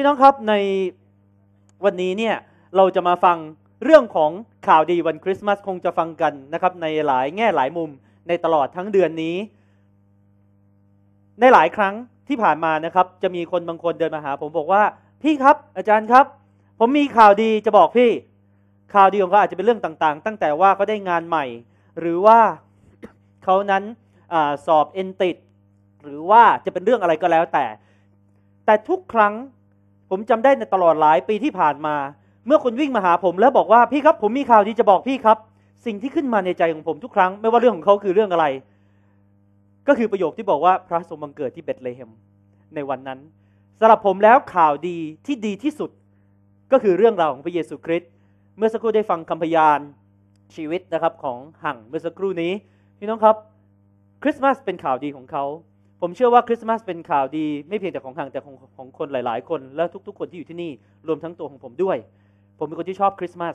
พี่น้องครับในวันนี้เนี่ย เราจะมาฟังเรื่องของข่าวดีวันคริสต์มาสคงจะฟังกันนะครับ ในหลายแง่หลายมุม ในตลอดทั้งเดือนนี้ ในหลายครั้งที่ผ่านมานะครับ จะมีคนบางคนเดินมาหา ผมบอกว่า พี่ครับ อาจารย์ครับ ผมมีข่าวดีจะบอกพี่ ข่าวดีของเขาอาจจะเป็นเรื่องต่าง ๆ ตั้งแต่ว่าเขาได้งานใหม่ หรือว่าเขานั้นอสอบเอนติดหรือว่าจะเป็นเรื่องอะไรก็แล้วแต่แต่ทุกครั้งผมจำได้ในตลอดหลาย ปีที่ผ่านมา เมื่อคุณวิ่งมาหาผม แล้วบอกว่าพี่ครับผมมีข่าวดีจะบอกพี่ครับ สิ่งที่ขึ้นมาในใจของผมทุกครั้ง ไม่ว่าเรื่องของเขาคือเรื่องอะไร ก็คือประโยคที่บอกว่าพระทรงบังเกิดที่เบตเลเฮม ในวันนั้นสำหรับผมแล้วข่าวดีที่ดีที่สุด ก็คือเรื่องราวของพระเยซูคริสต์เมื่อสักครู่ได้ฟังคำพยานชีวิตนะครับ ของหั่งเมื่อสักครู่นี้ พี่น้องครับ คริสต์มาสเป็นข่าวดีของเขาผมเชื่อว่าคริสต์มาสเป็นข่าวดี ไม่เพียงแต่ของห่างแต่ของของคนหลายๆ คนและทุกๆคนที่อยู่ที่นี่รวมทั้งตัวของผมด้วย ผมเป็นคนที่ชอบคริสต์มาส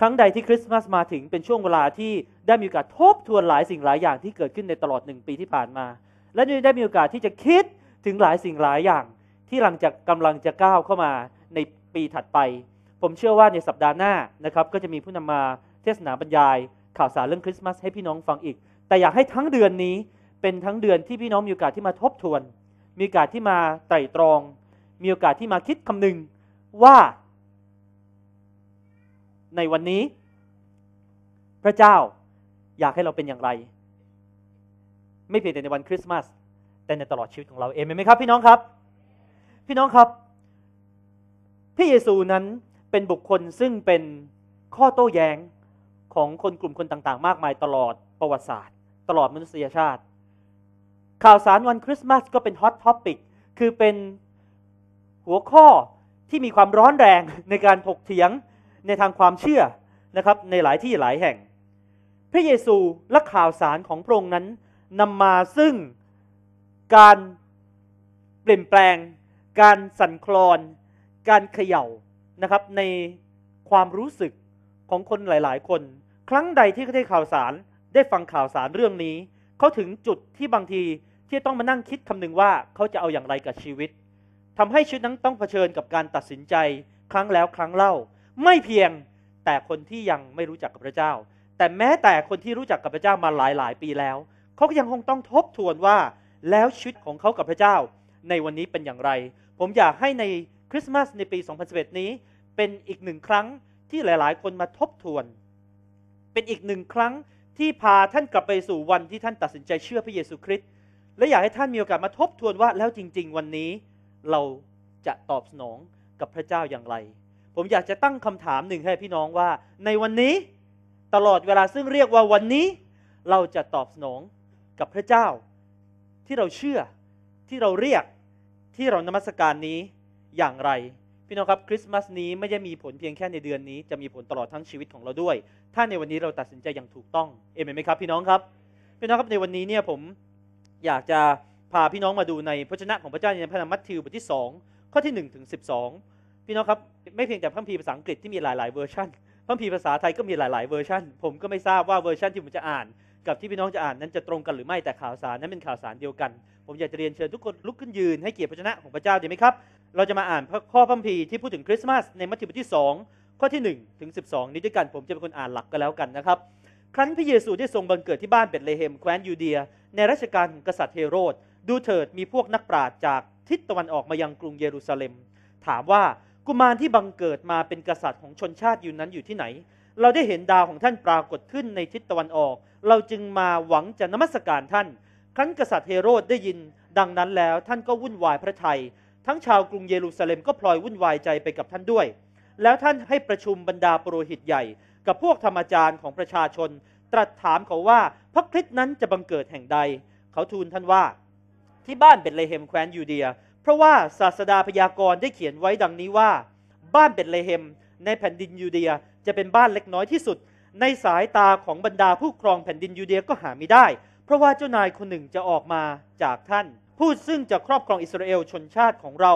ครั้งใดที่คริสต์มาสมาถึงเป็นช่วงเวลาที่ได้มีโอกาสทบทวนหลายสิ่งหลายอย่างที่เกิดขึ้นในตลอดหนึ่งปีที่ผ่านมา และได้มีโอกาสที่จะคิดถึงหลายสิ่งหลายอย่าง ที่หลังจากกำลังจะก้าวเข้ามาในปีถัดไป ผมเชื่อว่าในสัปดาห์หน้านะครับก็จะมีผู้นำมาเทศนาบรรยาย ข่าวสารเรื่องคริสต์มาสให้พี่น้องฟังอีก แต่อยากให้ทั้งเดือนนี้เป็นทั้งเดือนที่พี่น้องมีโอกาสที่มาทบทวน มีโอกาสที่มาไต่ตรอง มีโอกาสที่มาคิดคำนึง ว่า ในวันนี้ พระเจ้า อยากให้เราเป็นอย่างไร ไม่เพียงแต่ในวันคริสต์มาส แต่ในตลอดชีวิตของเราเองไหมครับพี่น้องครับ พี่น้องครับพระเยซูนั้นเป็นบุคคลซึ่งเป็นข้อโต้แย้งของคนกลุ่มคนต่างๆมากมายตลอดประวัติศาสตร์ ตลอดมนุษยชาติข่าวสารวันคริสต์มาสก็เป็นฮอตท็อปิก คือเป็นหัวข้อที่มีความร้อนแรง ในการถกเถียงในทางความเชื่อนะครับ ในหลายที่หลายแห่ง พระเยซู และข่าวสารของพระองค์นั้นนำมาซึ่งการเปลี่ยนแปลง การสั่นคลอน การเขย่านะครับในความรู้สึกของคนหลาย ๆ คน ครั้งใดที่เขาได้ข่าวสาร ได้ฟังข่าวสารเรื่องนี้ เขาถึงจุดที่บางทีที่ต้องมานั่งคิดคำนึง ว่าเขาจะเอาอย่างไรกับชีวิตทำให้ชีวิตนั้นต้องเผชิญกับการตัดสินใจ ครั้งแล้วครั้งเล่า ไม่เพียง แต่คนที่ยังไม่รู้จักกับพระเจ้า แต่แม้แต่คนที่รู้จักกับพระเจ้ามาหลายหลายปีแล้ว เขาก็ยังคงต้องทบทวนว่าแล้วชีวิตของเขากับพระเจ้า ในวันนี้เป็นอย่างไร ผมอยากให้ในคริสต์มาสในปี 2011นี้เป็นอีกหนึ่งครั้งที่หลาย ๆ คนมาทบทวน เป็นอีกหนึ่งครั้งที่พาท่านกลับไปสู่วันที่ท่านตัดสินใจเชื่อพระเยซูคริสต์และอยากให้ท่านมีโอกาสมาทบทวนว่า แล้วจริง ๆ วันนี้เราจะตอบสนองกับพระเจ้าอย่างไร ผมอยากจะตั้งคำถามหนึ่งให้พี่น้องว่าในวันนี้ ตลอดเวลาซึ่งเรียกว่าวันนี้ เราจะตอบสนองกับพระเจ้า ที่เราเชื่อที่เราเรียกที่เรานมัสการนี้อย่างไร พี่น้องครับ คริสต์มาสนี้ไม่ได้มีผลเพียงแค่ในเดือนนี้ จะมีผลตลอดทั้งชีวิตของเราด้วย ถ้าในวันนี้เราตัดสินใจอย่างถูกต้อง เอเมนไหมครับ พี่น้องครับ พี่น้องครับในวันนี้เนี่ยผมอยากจะ พาพี่น้องมาดูในพระชนะของพระเจ้าในพระธรรมมัทธิวบทที่ 2 ข้อที่1ถึง12 พี่น้องครับไม่เพียงแต่พระพมีภาษาอังกฤษที่มีหลายๆเวอร์ชันพระพมีภาษาไทยก็มีหลายๆเวอร์ชันผมก็ไม่ทราบว่าเวอร์ชันที่ผมจะอ่าน กับที่พี่น้องจะอ่านนั้นจะตรงกันหรือไม่แต่ข่าวสารนั้นเป็นข่าวสารเดียวกัน ผมอยากจะเรียนเชิญทุกคนลุกขึ้นยืน ให้เกียรติพระชนะของพระเจ้าดีไหมครับ เราจะมาอ่านข้อพระพมีที่พูดถึงคริสต์มาสในมัทธิวบทที่ 2 ข้อที่1ถึง12นี้ด้วยกันผมจะเป็นคนอ่านหลักก็แล้วกันนะครับครั้นพระเยซูได้ทรงบังเกิดที่บ้านเบตเลเฮมแคว้นยูเดียในรัชกาลกษัตริย์เฮโรดดูเถิดมีพวกนักปราชญ์จากทิศตะวันออกมายังกรุงเยรูซาเล็ม ถามว่ากุมารที่บังเกิดมาเป็นกษัตริย์ของชนชาติอยู่นั้นอยู่ที่ไหน เราได้เห็นดาวของท่านปรากฏขึ้นในทิศตะวันออก เราจึงมาหวังจะนมัสการท่านครั้นกษัตริย์เฮโรดได้ยินดังนั้นแล้วท่านก็วุ่นวายพระทยทั้งชาวกรุงเยรูซาเล็มก็พลอยวุ่นวายใจไปกับท่านด้วย แล้วท่านให้ประชุมบรรดาปรรหิตใหญ่ กับพวกธรรมจารย์ของประชาชนตรัสถามเขาว่า พระคริสต์นั้นจะบังเกิดแห่งใด เขาทูลท่านว่า ที่บ้านเบตเลเฮมแคว้นยูเดีย เพราะว่าศาสดาพยากรณ์ได้เขียนไว้ดังนี้ว่า บ้านเบตเลเฮมในแผ่นดินยูเดียจะเป็นบ้านเล็กน้อยที่สุด ในสายตาของบรรดาผู้ครองแผ่นดินยูเดียก็หาไม่ได้ เพราะว่าเจ้านายคนหนึ่งจะออกมาจากท่านผู้ซึ่งจะครอบครองอิสราเอลชนชาติของเรา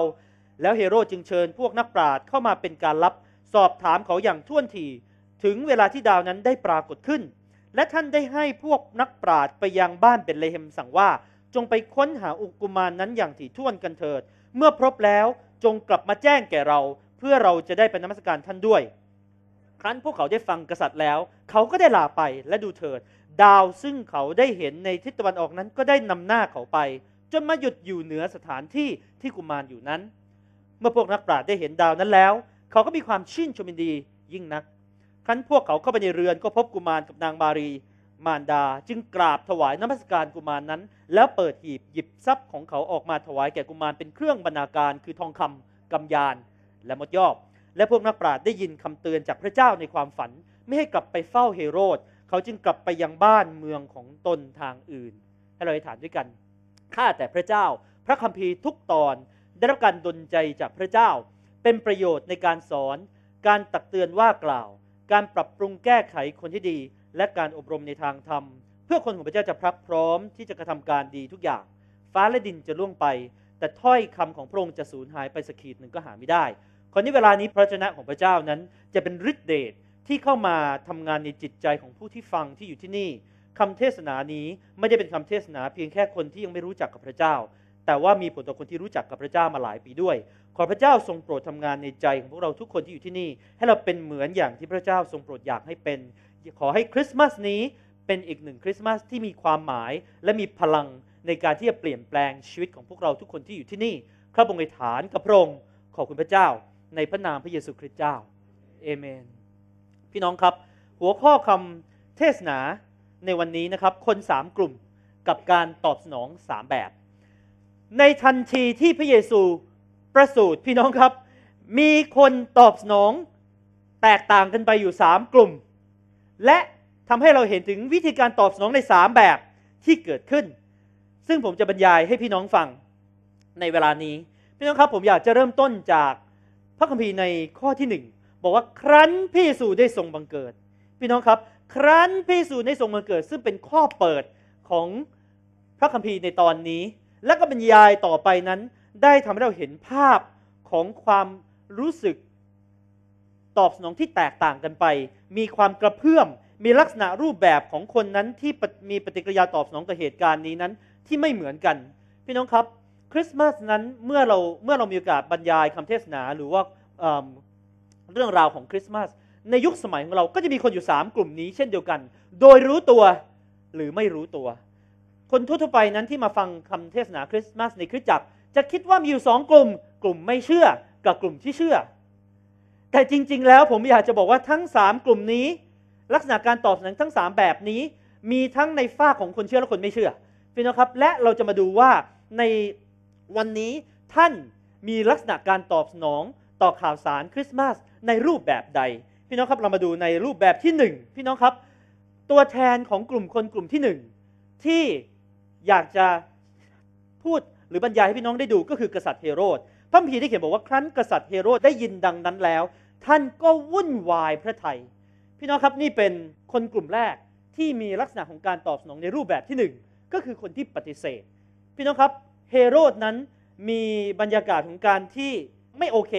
แล้วเฮโร่จึงเชิญพวกนักปราชญ์เข้ามาเป็นการลับ สอบถามเขาอย่างท่วนที ถึงเวลาที่ดาวนั้นได้ปรากฏขึ้นและท่านได้ให้พวกนักปราชญ์ไปยังบ้านเบนเลเฮมสั่งว่า จงไปค้นหาอุกุมารนนั้นอย่างถี่ถ้วนกันเถิด เมื่อพบแล้ว จงกลับมาแจ้งแก่เรา เพื่อเราจะได้ไปนมัสการท่านด้วย ครั้นพวกเขาได้ฟังกษัตริย์แล้ว เขาก็ได้ลาไปและดูเถิด ดาวซึ่งเขาได้เห็นในทิศตะวันออกนั้นก็ได้นำหน้าเขาไป จนมาหยุดอยู่เหนือสถานที่ที่กุมารอยู่นั้น เมื่อพวกนักปราชญ์ได้เห็นดาวนั้นแล้ว เขาก็มีความชื่นชมยินดียิ่งนักครั้นพวกเขาเข้าไปในเรือนก็พบกุมารกับนางมารีมารดา จึงกราบถวายน้ำมสการกุมารนนั้น แล้วเปิดหีบหยิบทรัพย์ของเขาออกมาถวายแก่กุมารเป็นเครื่องบรรณาการคือทองคำกำยาน และมดยอบ และพวกนักปราชญ์ได้ยินคำเตือนจากพระเจ้าในความฝัน ไม่ให้กลับไปเฝ้าเฮโรด เขาจึงกลับไปยังบ้านเมืองของตนทางอื่นให้เราอธิษฐานด้วยกันข้าแต่พระเจ้า พระคัมภีร์ทุกตอนได้รับการดลใจจากพระเจ้า เป็นประโยชน์ในการสอนการตักเตือนว่ากล่าวการปรับปรุงแก้ไขคนที่ดีและการอบรมในทางธรรมเพื่อคนของพระเจ้าจะพรักพร้อม ที่จะกระทำการดีทุกอย่าง ฟ้าและดินจะล่วงไป แต่ถ้อยคำของพระองค์จะสูญหายไปสักขีดหนึ่งก็หาไม่ได้คนนี้เวลานี้พระชนะของพระเจ้านั้นจะเป็นฤทธิเดชที่เข้ามาทำงานในจิตใจของผู้ที่ฟังที่อยู่ที่นี่ คำเทศนานี้ไม่ได้เป็นคำเทศนา เพียงแค่คนที่ยังไม่รู้จักกับพระเจ้าแต่ว่ามีผลต่อคนที่รู้จักกับพระเจ้ามาหลายปีด้วย ขอพระเจ้าทรงโปรดทำงานในใจของพวกเราทุกคนที่อยู่ที่นี่ ให้เราเป็นเหมือนอย่างที่พระเจ้าทรงโปรดอยากให้เป็น ขอให้คริสต์มาสนี้เป็นอีกหนึ่งคริสต์มาสที่มีความหมาย และมีพลังในการที่จะเปลี่ยนแปลงชีวิตของพวกเราทุกคนที่อยู่ที่นี่ข้าบงในฐานกับพระองค์ ขอบคุณพระเจ้า ในพระนามพระเยซูคริสต์เจ้า เอเมน พี่น้องครับ หัวข้อคำเทศนาในวันนี้นะครับ คนสามกลุ่มกับการตอบสนองสามแบบในทันทีที่พระเยซูประสูติพี่น้องครับ มีคนตอบสนอง แตกต่างกันไปอยู่สามกลุ่ม และทำให้เราเห็นถึงวิธีการตอบสนองในสามแบบที่เกิดขึ้น ซึ่งผมจะบรรยายให้พี่น้องฟังในเวลานี้พี่น้องครับผมอยากจะเริ่มต้นจากพระคัมภีร์ในข้อที่หนึ่งบอกว่าครั้นพระเยซูได้ทรงบังเกิด พี่น้องครับ ครั้นพระเยซูได้ทรงบังเกิด ซึ่งเป็นข้อเปิดของพระคัมภีร์ในตอนนี้และก็บรรยายต่อไปนั้น ได้ทำให้เราเห็นภาพของความรู้สึกตอบสนองที่แตกต่างกันไป มีความกระเพื่อม มีลักษณะรูปแบบของคนนั้นที่มีปฏิกิริยาตอบสนองต่อเหตุการณ์นี้นั้น ที่ไม่เหมือนกัน พี่น้องครับ คริสต์มาสนั้นเมื่อเราเมื่อเรามีโอกาสบรรยายคำเทศนา หรือว่าเเรื่องราวของคริสต์มาส ในยุคสมัยของเรา ก็จะมีคนอยู่3กลุ่มนี้เช่นเดียวกัน โดยรู้ตัว หรือไม่รู้ตัวคนทั่วไปนั้นที่มาฟังคำเทศนาคริสต์มาสในคริสตจักรจะคิดว่ามีอยู่สองกลุ่มกลุ่มไม่เชื่อกับกลุ่มที่เชื่อ แต่จริง ๆ แล้วผมอยากจะบอกว่าทั้งสามกลุ่มนี้ ลักษณะการตอบสนองทั้งสามแบบนี้ มีทั้งในฝ้าของคนเชื่อและคนไม่เชื่อพี่น้องครับและเราจะมาดูว่าในวันนี้ท่านมีลักษณะการตอบสนองต่อข่าวสารคริสต์มาสในรูปแบบใด พี่น้องครับเรามาดูในรูปแบบที่1พี่น้องครับ ตัวแทนของกลุ่มคนกลุ่มที่1ที่อยากจะพูดหรือบรรยายให้พี่น้องได้ดูก็คือกษัตริย์เฮโรดพระพีได้เขียนบอกว่าครั้นกษัตริย์เฮโรดได้ยินดังนั้นแล้ว ท่านก็วุ่นวายพระไทยพี่น้องครับนี่เป็นคนกลุ่มแรกที่มีลักษณะของการตอบสนองในรูปแบบที่1ก็คือคนที่ปฏิเสธ พี่น้องครับ เฮโรดนั้นมีบรรยากาศของการที่ไม่โอเค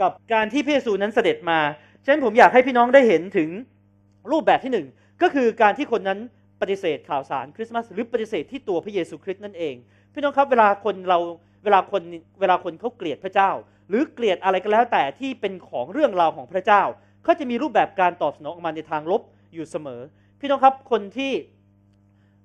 กับการที่พระเยซูนั้นเสด็จมาฉะนั้นผมอยากให้พี่น้องได้เห็นถึงรูปแบบที่1ก็คือการที่คนนั้นปฏิเสธข่าวสารคริสต์มาส หรือปฏิเสธที่ตัวพระเยซูคริสต์นั่นเอง พี่น้องครับเวลาคนเราเวลาคนเวลาคนเขาเกลียดพระเจ้า หรือเกลียดอะไรก็แล้วแต่ที่เป็นของเรื่องราวของพระเจ้าเขาจะมีรูปแบบการตอบสนองออกมาในทางลบอยู่เสมอ พี่น้องครับคนที่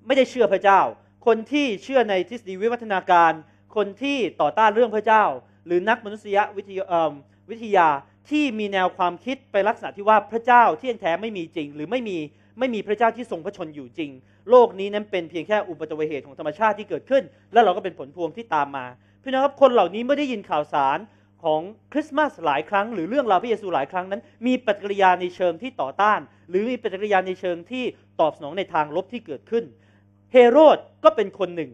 ไม่ได้เชื่อพระเจ้า คนที่เชื่อในทฤษฎีวิวัฒนาการ คนที่ต่อต้านเรื่องพระเจ้า หรือนักมนุษยวิทยาวทยาที่มีแนวความคิดไปลักษณะที่ว่าพระเจ้าที่แท้ไม่มีจริง หรือไม่มีไม่มีพระเจ้าที่ทรงพระชนอยู่จริง โลกนี้นั้นเป็นเพียงแค่อุบัติเหตุของธรรมชาติที่เกิดขึ้น และเราก็เป็นผลพวงที่ตามมา พี่น้องครับ คนเหล่านี้ไม่ได้ยินข่าวสารของคริสต์มาสหลายครั้งหรือเรื่องราวพระเยซูหลายครั้งนั้น มีปฏิกิริยาในเชิงที่ต่อต้าน หรือมีปฏิกิริยาในเชิงที่ตอบสนองในทางลบที่เกิดขึ้น เฮโรดก็เป็นคนหนึ่ง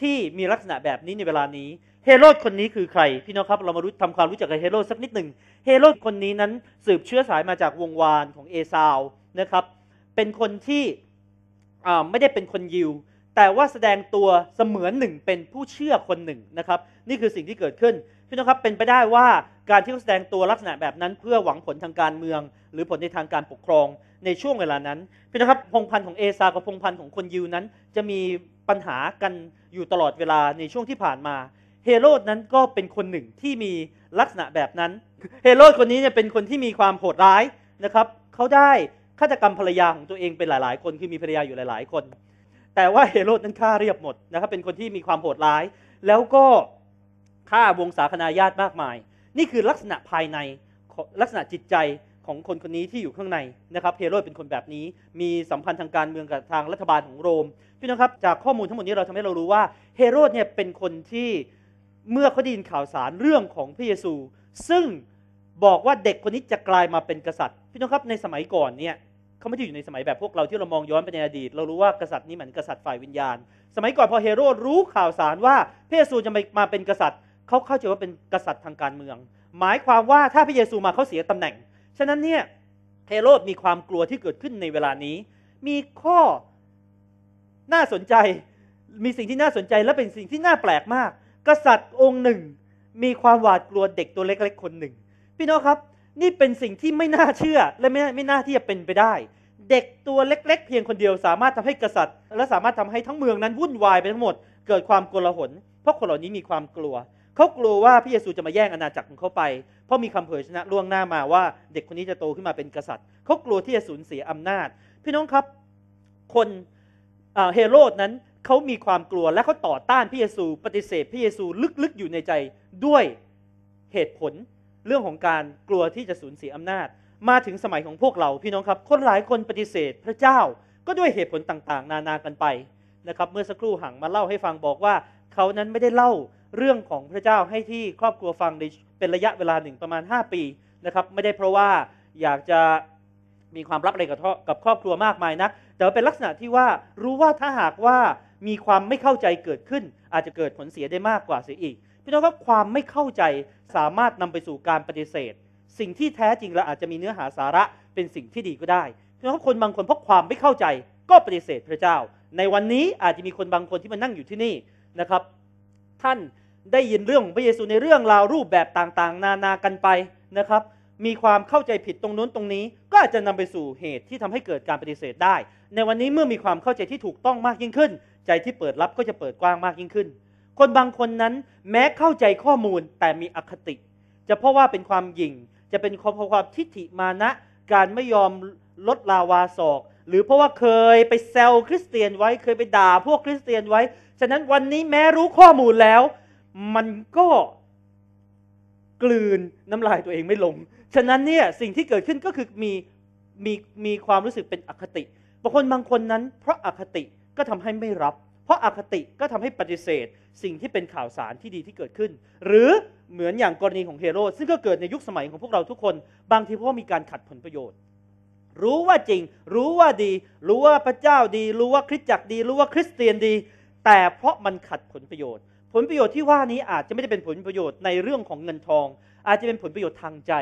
ที่มีลักษณะแบบนี้ในเวลานี้ เฮโรดคนนี้คือใคร พี่น้องครับเรามารู้ทำความรู้จักกับเฮโรด สักนิดหนึ่ง เฮโรดคนนี้นั้นสืบเชื้อสายมาจากวงวานของเอซาวนะครับเป็นคนที่ไม่ได้เป็นคนยิว แต่ว่าแสดงตัวเสมือนหนึ่งเป็นผู้เชื่อคนหนึ่งนะครับ นี่คือสิ่งที่เกิดขึ้นพี่น้องครับเป็นไปได้ว่าการที่เขาแสดงตัวลักษณะแบบนั้นเพื่อหวังผลทางการเมือง หรือผลในทางการปกครองในช่วงเวลานั้นพี่น้องครับพงพันธ์ของเอซา กับพงพันธ์ของคนยิวนั้น จะมีปัญหากันอยู่ตลอดเวลาในช่วงที่ผ่านมาเฮโรดนั้นก็เป็นคนหนึ่งที่มีลักษณะแบบนั้นเฮโรดคนนี้เนี่ยเป็นคนที่มีความโหดร้ายนะครับเขาได้ฆาตกรรมภรรยาของตัวเองเป็นหลายๆ คนคือมีภรรยาอยู่หลายๆ คน แต่ว่าเฮโรดนั้นฆ่าเรียบหมดนะครับเป็นคนที่มีความโหดร้ายแล้วก็ฆ่าวงศาคณาญาติมากมาย นี่คือลักษณะภายในลักษณะจิตใจของคนคนนี้ที่อยู่ข้างในนะครับ เฮโรดเป็นคนแบบนี้มีสัมพันธ์ทางการเมืองกับทางรัฐบาลของโรมพี่น้องครับจากข้อมูลทั้งหมดนี้เราทำให้เรารู้ว่าเฮโรดเนี่ยเป็นคนที่เมื่อเขาได้ยินข่าวสารเรื่องของพระเยซูซึ่งบอกว่าเด็กคนนี้จะกลายมาเป็นกษัตริย์ พี่น้องครับในสมัยก่อนเนี่ยเขาไม่ได้อยู่ในสมัยแบบพวกเราที่เรามองย้อนไปในอดีต เรารู้ว่ากษัตริย์นี้เหมือนกษัตริย์ฝ่ายวิญญาณ สมัยก่อนพอเฮโรดรู้ข่าวสารว่าพระเยซูจะมาเป็นกษัตริย์เขาเข้าใจว่าเป็นกษัตริย์ทางการเมือง หมายความว่าถ้าพระเยซูมาเขาเสียตำแหน่งฉะนั้นเนี่ยเฮโรดมีความกลัวที่เกิดขึ้นในเวลานี้ มีข้อน่าสนใจมีสิ่งที่น่าสนใจและเป็นสิ่งที่น่าแปลกมาก กษัตริย์องค์หนึ่ง มีความหวาดกลัวเด็กตัวเล็ก ๆคนหนึ่งพี่น้องครับ นี่เป็นสิ่งที่ไม่น่าเชื่อ และไม่ไม่น่าที่จะเป็นไปได้ เด็กตัวเล็ก ๆ เพียงคนเดียวสามารถทำให้กษัตริย์ และสามารถทำให้ทั้งเมืองนั้นวุ่นวายไปทั้งหมด เกิดความโกลาหลเพราะคนเหล่านี้มีความกลัวเขากลัวว่าพระเยซูจะมาแย่งอาณาจักรของเขาไป เพราะมีคำเผยชนะล่วงหน้ามาว่า เด็กคนนี้จะโตขึ้นมาเป็นกษัตริย์เขากลัวที่จะสูญเสียอำนาจ พี่น้องครับคนเฮโรดนั้นเขามีความกลัวและเขาต่อต้านพระเยซูปฏิเสธพระเยซูลึก ๆ อยู่ในใจด้วยเหตุผลเรื่องของการกลัวที่จะสูญเสียอำนาจ มาถึงสมัยของพวกเราพี่น้องครับคนหลายคนปฏิเสธพระเจ้าก็ด้วยเหตุผลต่างๆ นานากันไปนะครับเมื่อสักครู่หังมาเล่าให้ฟังบอกว่า เขานั้นไม่ได้เล่าเรื่องของพระเจ้าให้ที่ครอบครัวฟังในเป็นระยะเวลาหนึ่งประมาณ 5 ปีนะครับไม่ได้เพราะว่าอยากจะมีความลับอะไรกับกับครอบครัวมากมายนัก แต่เป็นลักษณะที่ว่ารู้ว่าถ้าหากว่ามีความไม่เข้าใจเกิดขึ้น อาจจะเกิดผลเสียได้มากกว่าเสียอีกพี่น้องครับความไม่เข้าใจสามารถนำไปสู่การปฏิเสธ สิ่งที่แท้จริง และอาจจะมีเนื้อหาสาระเป็นสิ่งที่ดีก็ได้พี่น้องครับคนบางคนเพราะความไม่เข้าใจก็ปฏิเสธพระเจ้า ในวันนี้อาจจะมีคนบางคนที่มานั่งอยู่ที่นี่นะครับ ท่านได้ยินเรื่องพระเยซูในเรื่องราวรูปแบบต่างๆ นานากันไปนะครับ มีความเข้าใจผิดตรงนู้นตรงนี้ ก็อาจจะนำไปสู่เหตุที่ทำให้เกิดการปฏิเสธได้ ในวันนี้เมื่อมีความเข้าใจที่ถูกต้องมากยิ่งขึ้น ใจที่เปิดรับก็จะเปิดกว้างมากยิ่งขึ้นคนบางคนนั้นแม้เข้าใจข้อมูลแต่มีอคติ จะเพราะว่าเป็นความหยิ่งจะเป็นความความทิฏฐิมานะ การไม่ยอมลดลาวาศอก หรือเพราะว่าเคยไปแซวคริสเตียนไว้เคยไปด่า พวกคริสเตียนไว้ฉะนั้นวันนี้แม้รู้ข้อมูลแล้ว มันก็กลืนน้ำลายตัวเองไม่ลง ฉะนั้นเนี่ยสิ่งที่เกิดขึ้นก็คือมีมีมีความรู้สึกเป็นอคติบางคนบางคนนั้น เพราะอาคติก็ทำให้ไม่รับเพราะอาคติก็ทำให้ปฏิเสธสิ่งที่เป็นข่าวสารที่ดีที่เกิดขึ้น หรือเหมือนอย่างกรณีของเฮโรดซึ่งก็เกิดในยุคสมัยของพวกเราทุกคน บางทีเพราะมีการขัดผลประโยชน์ รู้ว่าจริงรู้ว่าดี รู้ว่าพระเจ้าดี รู้ว่าคริสตจักรดี รู้ว่าคริสเตียนดี แต่เพราะมันขัดผลประโยชน์ ผลประโยชน์ที่ว่านี้อาจจะไม่ได้เป็นผลประโยชน์ในเรื่องของเงินทอง อาจจะเป็นผลประโยชน์ทางใจ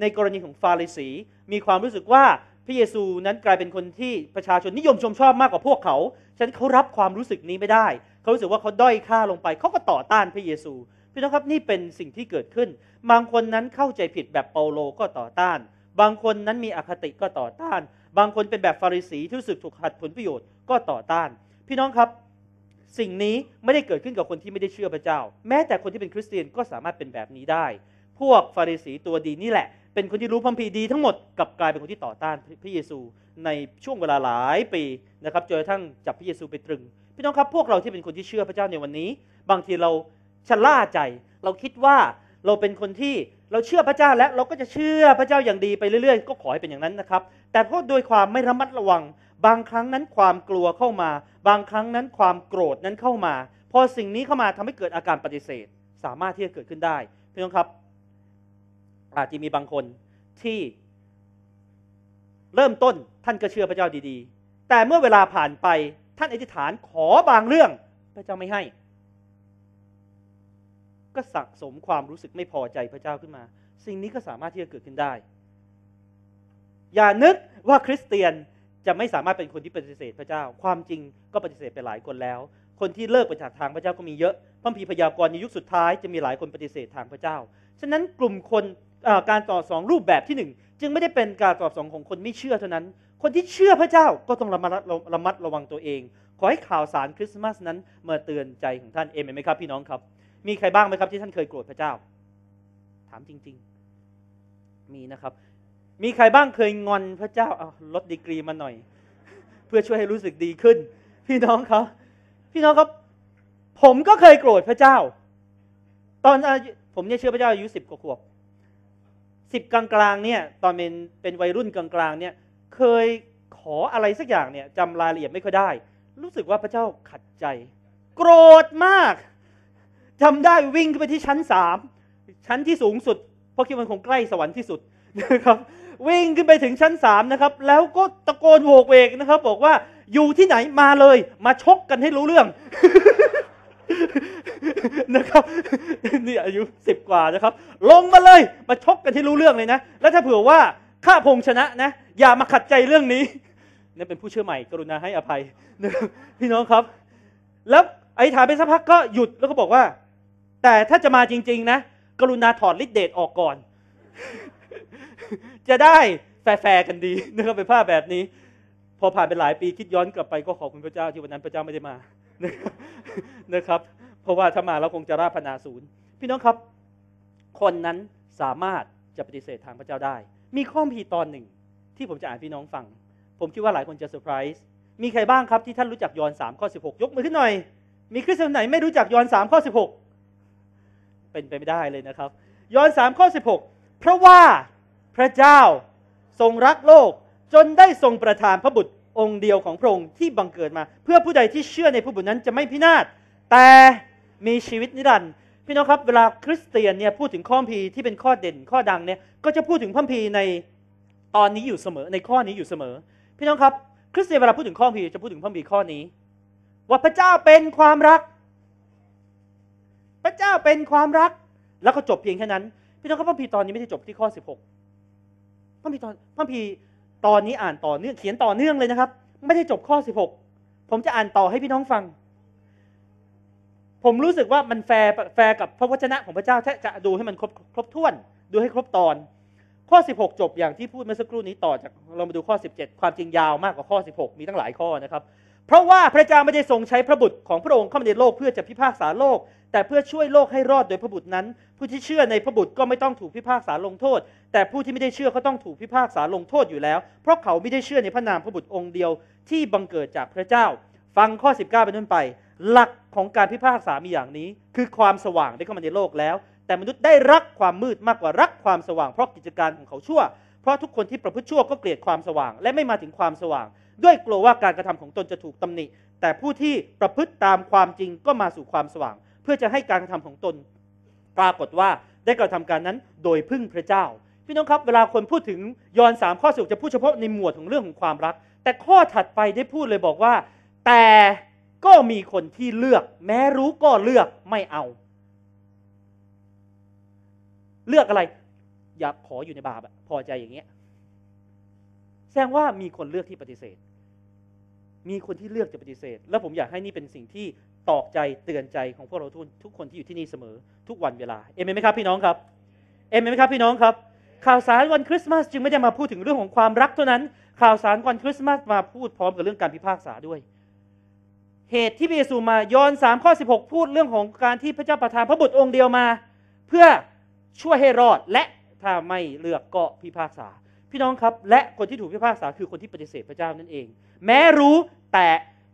ในกรณีของฟาริสี มีความรู้สึกว่าพระเยซูนั้นกลายเป็นคนที่ประชาชนนิยมชมชอบมากกว่าพวกเขาฉันเขารับความรู้สึกนี้ไม่ได้ เขารู้สึกว่า เขาด้อยค่าลงไป เขาก็ต่อต้านพระเยซู พี่น้องครับนี่เป็นสิ่งที่เกิดขึ้น บางคนนั้นเข้าใจผิดแบบเปาโลก็ต่อต้าน บางคนนั้นมีอคติก็ต่อต้าน บางคนเป็นแบบฟาริสีที่รู้สึกถูกขัดผลประโยชน์ก็ต่อต้าน พี่น้องครับ สิ่งนี้ไม่ได้เกิดขึ้นกับคนที่ไม่ได้เชื่อพระเจ้า แม้แต่คนที่เป็นคริสเตียนก็สามารถเป็นแบบนี้ได้ พวกฟาริสีตัวดีนี่แหละเป็นคนที่รู้พระคัมภีร์ดีทั้งหมดกับกลายเป็นคนที่ต่อต้านพระเยซูในช่วงเวลาหลายปีนะครับจนกระทั่งจับพระเยซูไปตรึง พี่น้องครับพวกเราที่เป็นคนที่เชื่อพระเจ้าในวันนี้ บางทีเราชะล่าใจ เราคิดว่า เราเป็นคนที่เราเชื่อพระเจ้าแล้วเราก็จะเชื่อพระเจ้าอย่างดีไปเรื่อยๆก็ขอให้เป็นอย่างนั้นนะครับ แต่เพราะโดยความไม่ระมัดระวัง บางครั้งนั้นความกลัวเข้ามา บางครั้งนั้นความโกรธนั้นเข้ามาพอสิ่งนี้เข้ามาทำให้เกิดอาการปฏิเสธสามารถที่จะเกิดขึ้นได้พี่น้องครับอาจจะมีบางคนที่เริ่มต้นท่านก็เชื่อพระเจ้าดีๆ แต่เมื่อเวลาผ่านไปท่านอธิษฐานขอบางเรื่อง พระเจ้าไม่ให้ ก็สะสมความรู้สึกไม่พอใจพระเจ้าขึ้นมา สิ่งนี้ก็สามารถที่จะเกิดขึ้นได้ อย่านึกว่าคริสเตียนจะไม่สามารถเป็นคนที่ปฏิเสธพระเจ้า ความจริง ก็ปฏิเสธไปหลายคนแล้ว คนที่เลิกไปจากทางพระเจ้าก็มีเยอะพระพีพยากรณ์ในยุคสุดท้ายจะมีหลายคนปฏิเสธทางพระเจ้าฉะนั้นกลุ่มคนการตอบสองรูปแบบที่หนึ่ง จึงไม่ได้เป็นการตอบสองของคนไม่เชื่อเท่านั้น คนที่เชื่อพระเจ้าก็ต้องระมัดระมัดระวังตัวเอง ขอให้ข่าวสารคริสต์มาสนั้นมาเตือนใจของท่าน เอเมนไหมครับ พี่น้องครับ มีใครบ้างไหมครับ ที่ท่านเคยโกรธพระเจ้า ถามจริง ๆ มีนะครับ มีใครบ้างเคยงอนพระเจ้าเอาลดดีกรีมาหน่อย เพื่อช่วยให้รู้สึกดีขึ้น พี่น้องครับ พี่น้องครับ ผมก็เคยโกรธพระเจ้า ตอน ผมเนี่ยเชื่อพระเจ้าอายุสิบกว่าขวบสิบกลางๆ เนี่ยตอนเป็นเป็นวัยรุ่นกลาง ๆเนี่ย เคยขออะไรสักอย่างเนี่ยจำรายละเอียดไม่ค่อยได้ รู้สึกว่าพระเจ้าขัดใจ โกรธมากจำได้วิ่งขึ้นไปที่ชั้นสามชั้นที่สูงสุด เพราะคิดว่าคงใกล้สวรรค์ที่สุดนะครับ วิ่งขึ้นไปถึงชั้นสามนะครับ แล้วก็ตะโกนโวกเวกนะครับ บอกว่าอยู่ที่ไหนมาเลยมาชกกันให้รู้เรื่องนะครับนี่อายุสิบกว่านะครับลงมาเลย มาชกกันที่รู้เรื่องเลยนะ แล้วถ้าเผื่อว่า ข้าพงชนะนะ อย่ามาขัดใจเรื่องนี้นี่เป็นผู้เชื่อใหม่ กรุณาให้อภัยนะพี่น้องครับ แล้วไอ้ถามไปสักพักก็หยุดแล้วก็บอกว่า แต่ถ้าจะมาจริงๆ นะ กรุณาถอดฤทธิ์เดชออกก่อน จะได้แฟร์กันดีนะครับเป็นภาพแบบนี้ พอผ่านไปหลายปีคิดย้อนกลับไปก็ขอบคุณพระเจ้าที่วันนั้นพระเจ้าไม่ได้มานะครับเพราะว่าถ้ามาเราคงจะราพนาศูนย์ พี่น้องครับ คนนั้นสามารถจะปฏิเสธทางพระเจ้าได้ มีข้อมีตอนหนึ่ง ที่ผมจะอ่านพี่น้องฟัง ผมคิดว่าหลายคนจะเซอร์ไพรส์มีใครบ้างครับที่ท่านรู้จักยอห์นสามข้อสิบหกยกมือขึ้นหน่อย มีคริสเตียนไหนไม่รู้จักยอห์นสามข้อสิบหกเป็นไปไม่ได้เลยนะครับ ยอห์นสามข้อสิบหกเพราะว่าพระเจ้าทรงรักโลกจนได้ทรงประทานพระบุตรองค์เดียวของพระองค์ที่บังเกิดมาเพื่อผู้ใด ที่เชื่อในผู้บุตรนั้นจะไม่พินาศแต่มีชีวิตนิรันดร์พี่น้องครับ เวลาคริสเตียนเนี่ยพูดถึงข้อพีที่เป็นข้อเด่นข้อดังเนี่ย ก็จะพูดถึงข้อพีในตอนนี้อยู่เสมอ ในข้อนี้อยู่เสมอพี่น้องครับคริสเตียนเวลาพูดถึงข้อพีจะพูดถึงข้อพีข้อนี้ว่าพระเจ้าเป็นความรัก พระเจ้าเป็นความรักแล้วก็จบเพียงแค่นั้น พี่น้องครับพระพีตอนนี้ไม่ได้จบที่ข้อ16พระพีตอนพระพีตอนนี้อ่านต่อเนื่องเขียนต่อเนื่องเลยนะครับ ไม่ได้จบข้อ 16 ผมจะอ่านต่อให้พี่น้องฟัง ผมรู้สึกว่ามันแฟร์แฟร์กับพระวจนะของพระเจ้าท้จะดูให้มันครบครบถ้วน ดูให้ครบตอน ข้อ 16 จบอย่างที่พูดเมื่อสักครู่นี้ต่อจาก เรามาดูข้อ 17 ความจริงยาวมากกว่าข้อ 16 มีตั้งหลายข้อนะครับเพราะว่าพระเจ้าไม่ได้ทรงใช้พระบุตรของพระองค์เข้ามาในโลกเพื่อจะพิพากษาโลก แต่เพื่อช่วยโลกให้รอดโดยพระบุตรนั้น ผู้ที่เชื่อในพระบุตรก็ไม่ต้องถูกพิพากษาลงโทษ แต่ผู้ที่ไม่ได้เชื่อก็ต้องถูกพิพากษาลงโทษอยู่แล้ว เพราะเขาไม่ได้เชื่อในพระนามพระบุตรองค์เดียวที่บังเกิดจากพระเจ้า ฟังข้อ 19เป็นต้นไป หลักของการพิพากษามีอย่างนี้ คือความสว่างได้เข้ามาในโลกแล้ว แต่มนุษย์ได้รักความมืดมากกว่ารักความสว่างเพราะกิจการของเขาชั่ว เพราะทุกคนที่ประพฤติชั่วก็เกลียดความสว่าง และไม่มาถึงความสว่างด้วยกลัวว่าการกระทำของตนจะถูกตำหนิ แต่ผู้ที่ประพฤติตามความจริงก็มาสู่ความสว่าง เพื่อจะให้การกระทำของตน ปรากฏว่าได้กระทำการนั้นโดยพึ่งพระเจ้า พี่น้องครับ เวลาคนพูดถึงยอนสามข้อสุขจะพูดเฉพาะในหมวดของเรื่องของความรัก แต่ข้อถัดไปได้พูดเลยบอกว่า แต่ก็มีคนที่เลือกแม้รู้ก็เลือกไม่เอา เลือกอะไร อยากขออยู่ในบาปพอใจอย่างเงี้ยแสดงว่ามีคนเลือกที่ปฏิเสธมีคนที่เลือกจะปฏิเสธ และผมอยากให้นี่เป็นสิ่งที่ตอกใจเตือนใจของพวกเราทุกทุกคนที่อยู่ที่นี่เสมอ ทุกวันเวลา เอเมนไหมครับ พี่น้องครับ เอเมนไหมครับ พี่น้องครับ ข่าวสารวันคริสต์มาส จึงไม่ได้มาพูดถึงเรื่องของความรักเท่านั้น ข่าวสารวันคริสต์มาส มาพูดพร้อมกับเรื่องการพิพากษาด้วย เหตุที่พระเยซูมายอนสามข้อสิบหกพูดเรื่องของการที่พระเจ้าประทานพระบุตรองค์เดียวมา เพื่อช่วยให้รอดและถ้าไม่เลือกก็พิพากษา พี่น้องครับ และคนที่ถูกพิพากษาคือคนที่ปฏิเสธพระเจ้านั่นเองแม้รู้แต่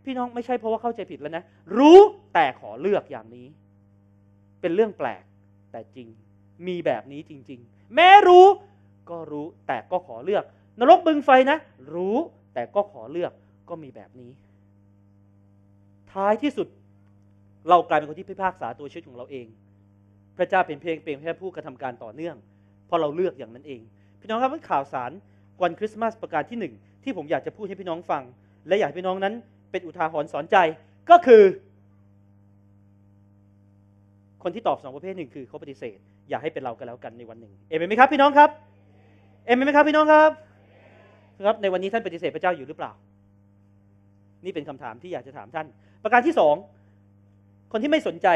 พี่น้องไม่ใช่เพราะว่าเข้าใจผิดแล้วนะ รู้แต่ขอเลือกอย่างนี้ เป็นเรื่องแปลก แต่จริงมีแบบนี้จริง ๆ แม้รู้ ก็รู้ แต่ก็ขอเลือก นรกบึงไฟนะ รู้แต่ก็ขอเลือก ก็มีแบบนี้ ท้ายที่สุด เรากลายเป็นคนที่พิพากษาตัวชีวิตของเราเอง พระเจ้าเป็นเพียงเปยงแค่ผู้กระทำการต่อเนื่อง เพราะเราเลือกอย่างนั้นเอง พี่น้องครับข่าวสารวันคริสต์มาสประการที่หนึ่งที่ผมอยากจะพูดให้พี่น้องฟัง และอยากพี่น้องนั้น เป็นอุทาหรณ์สอนใจก็คือ คนที่ตอบสองประเภทหนึ่ง คือเขาปฏิเสธ อย่าให้เป็นเรากันแล้วกันในวันหนึ่งเอเมนไหมครับพี่น้องครับ เอเมนไหมครับ พี่น้องครับ ครับในวันนี้ท่านปฏิเสธพระเจ้าอยู่หรือเปล่า นี่เป็นคำถามที่อยากจะถามท่าน ประการที่สองคนที่ไม่สนใจ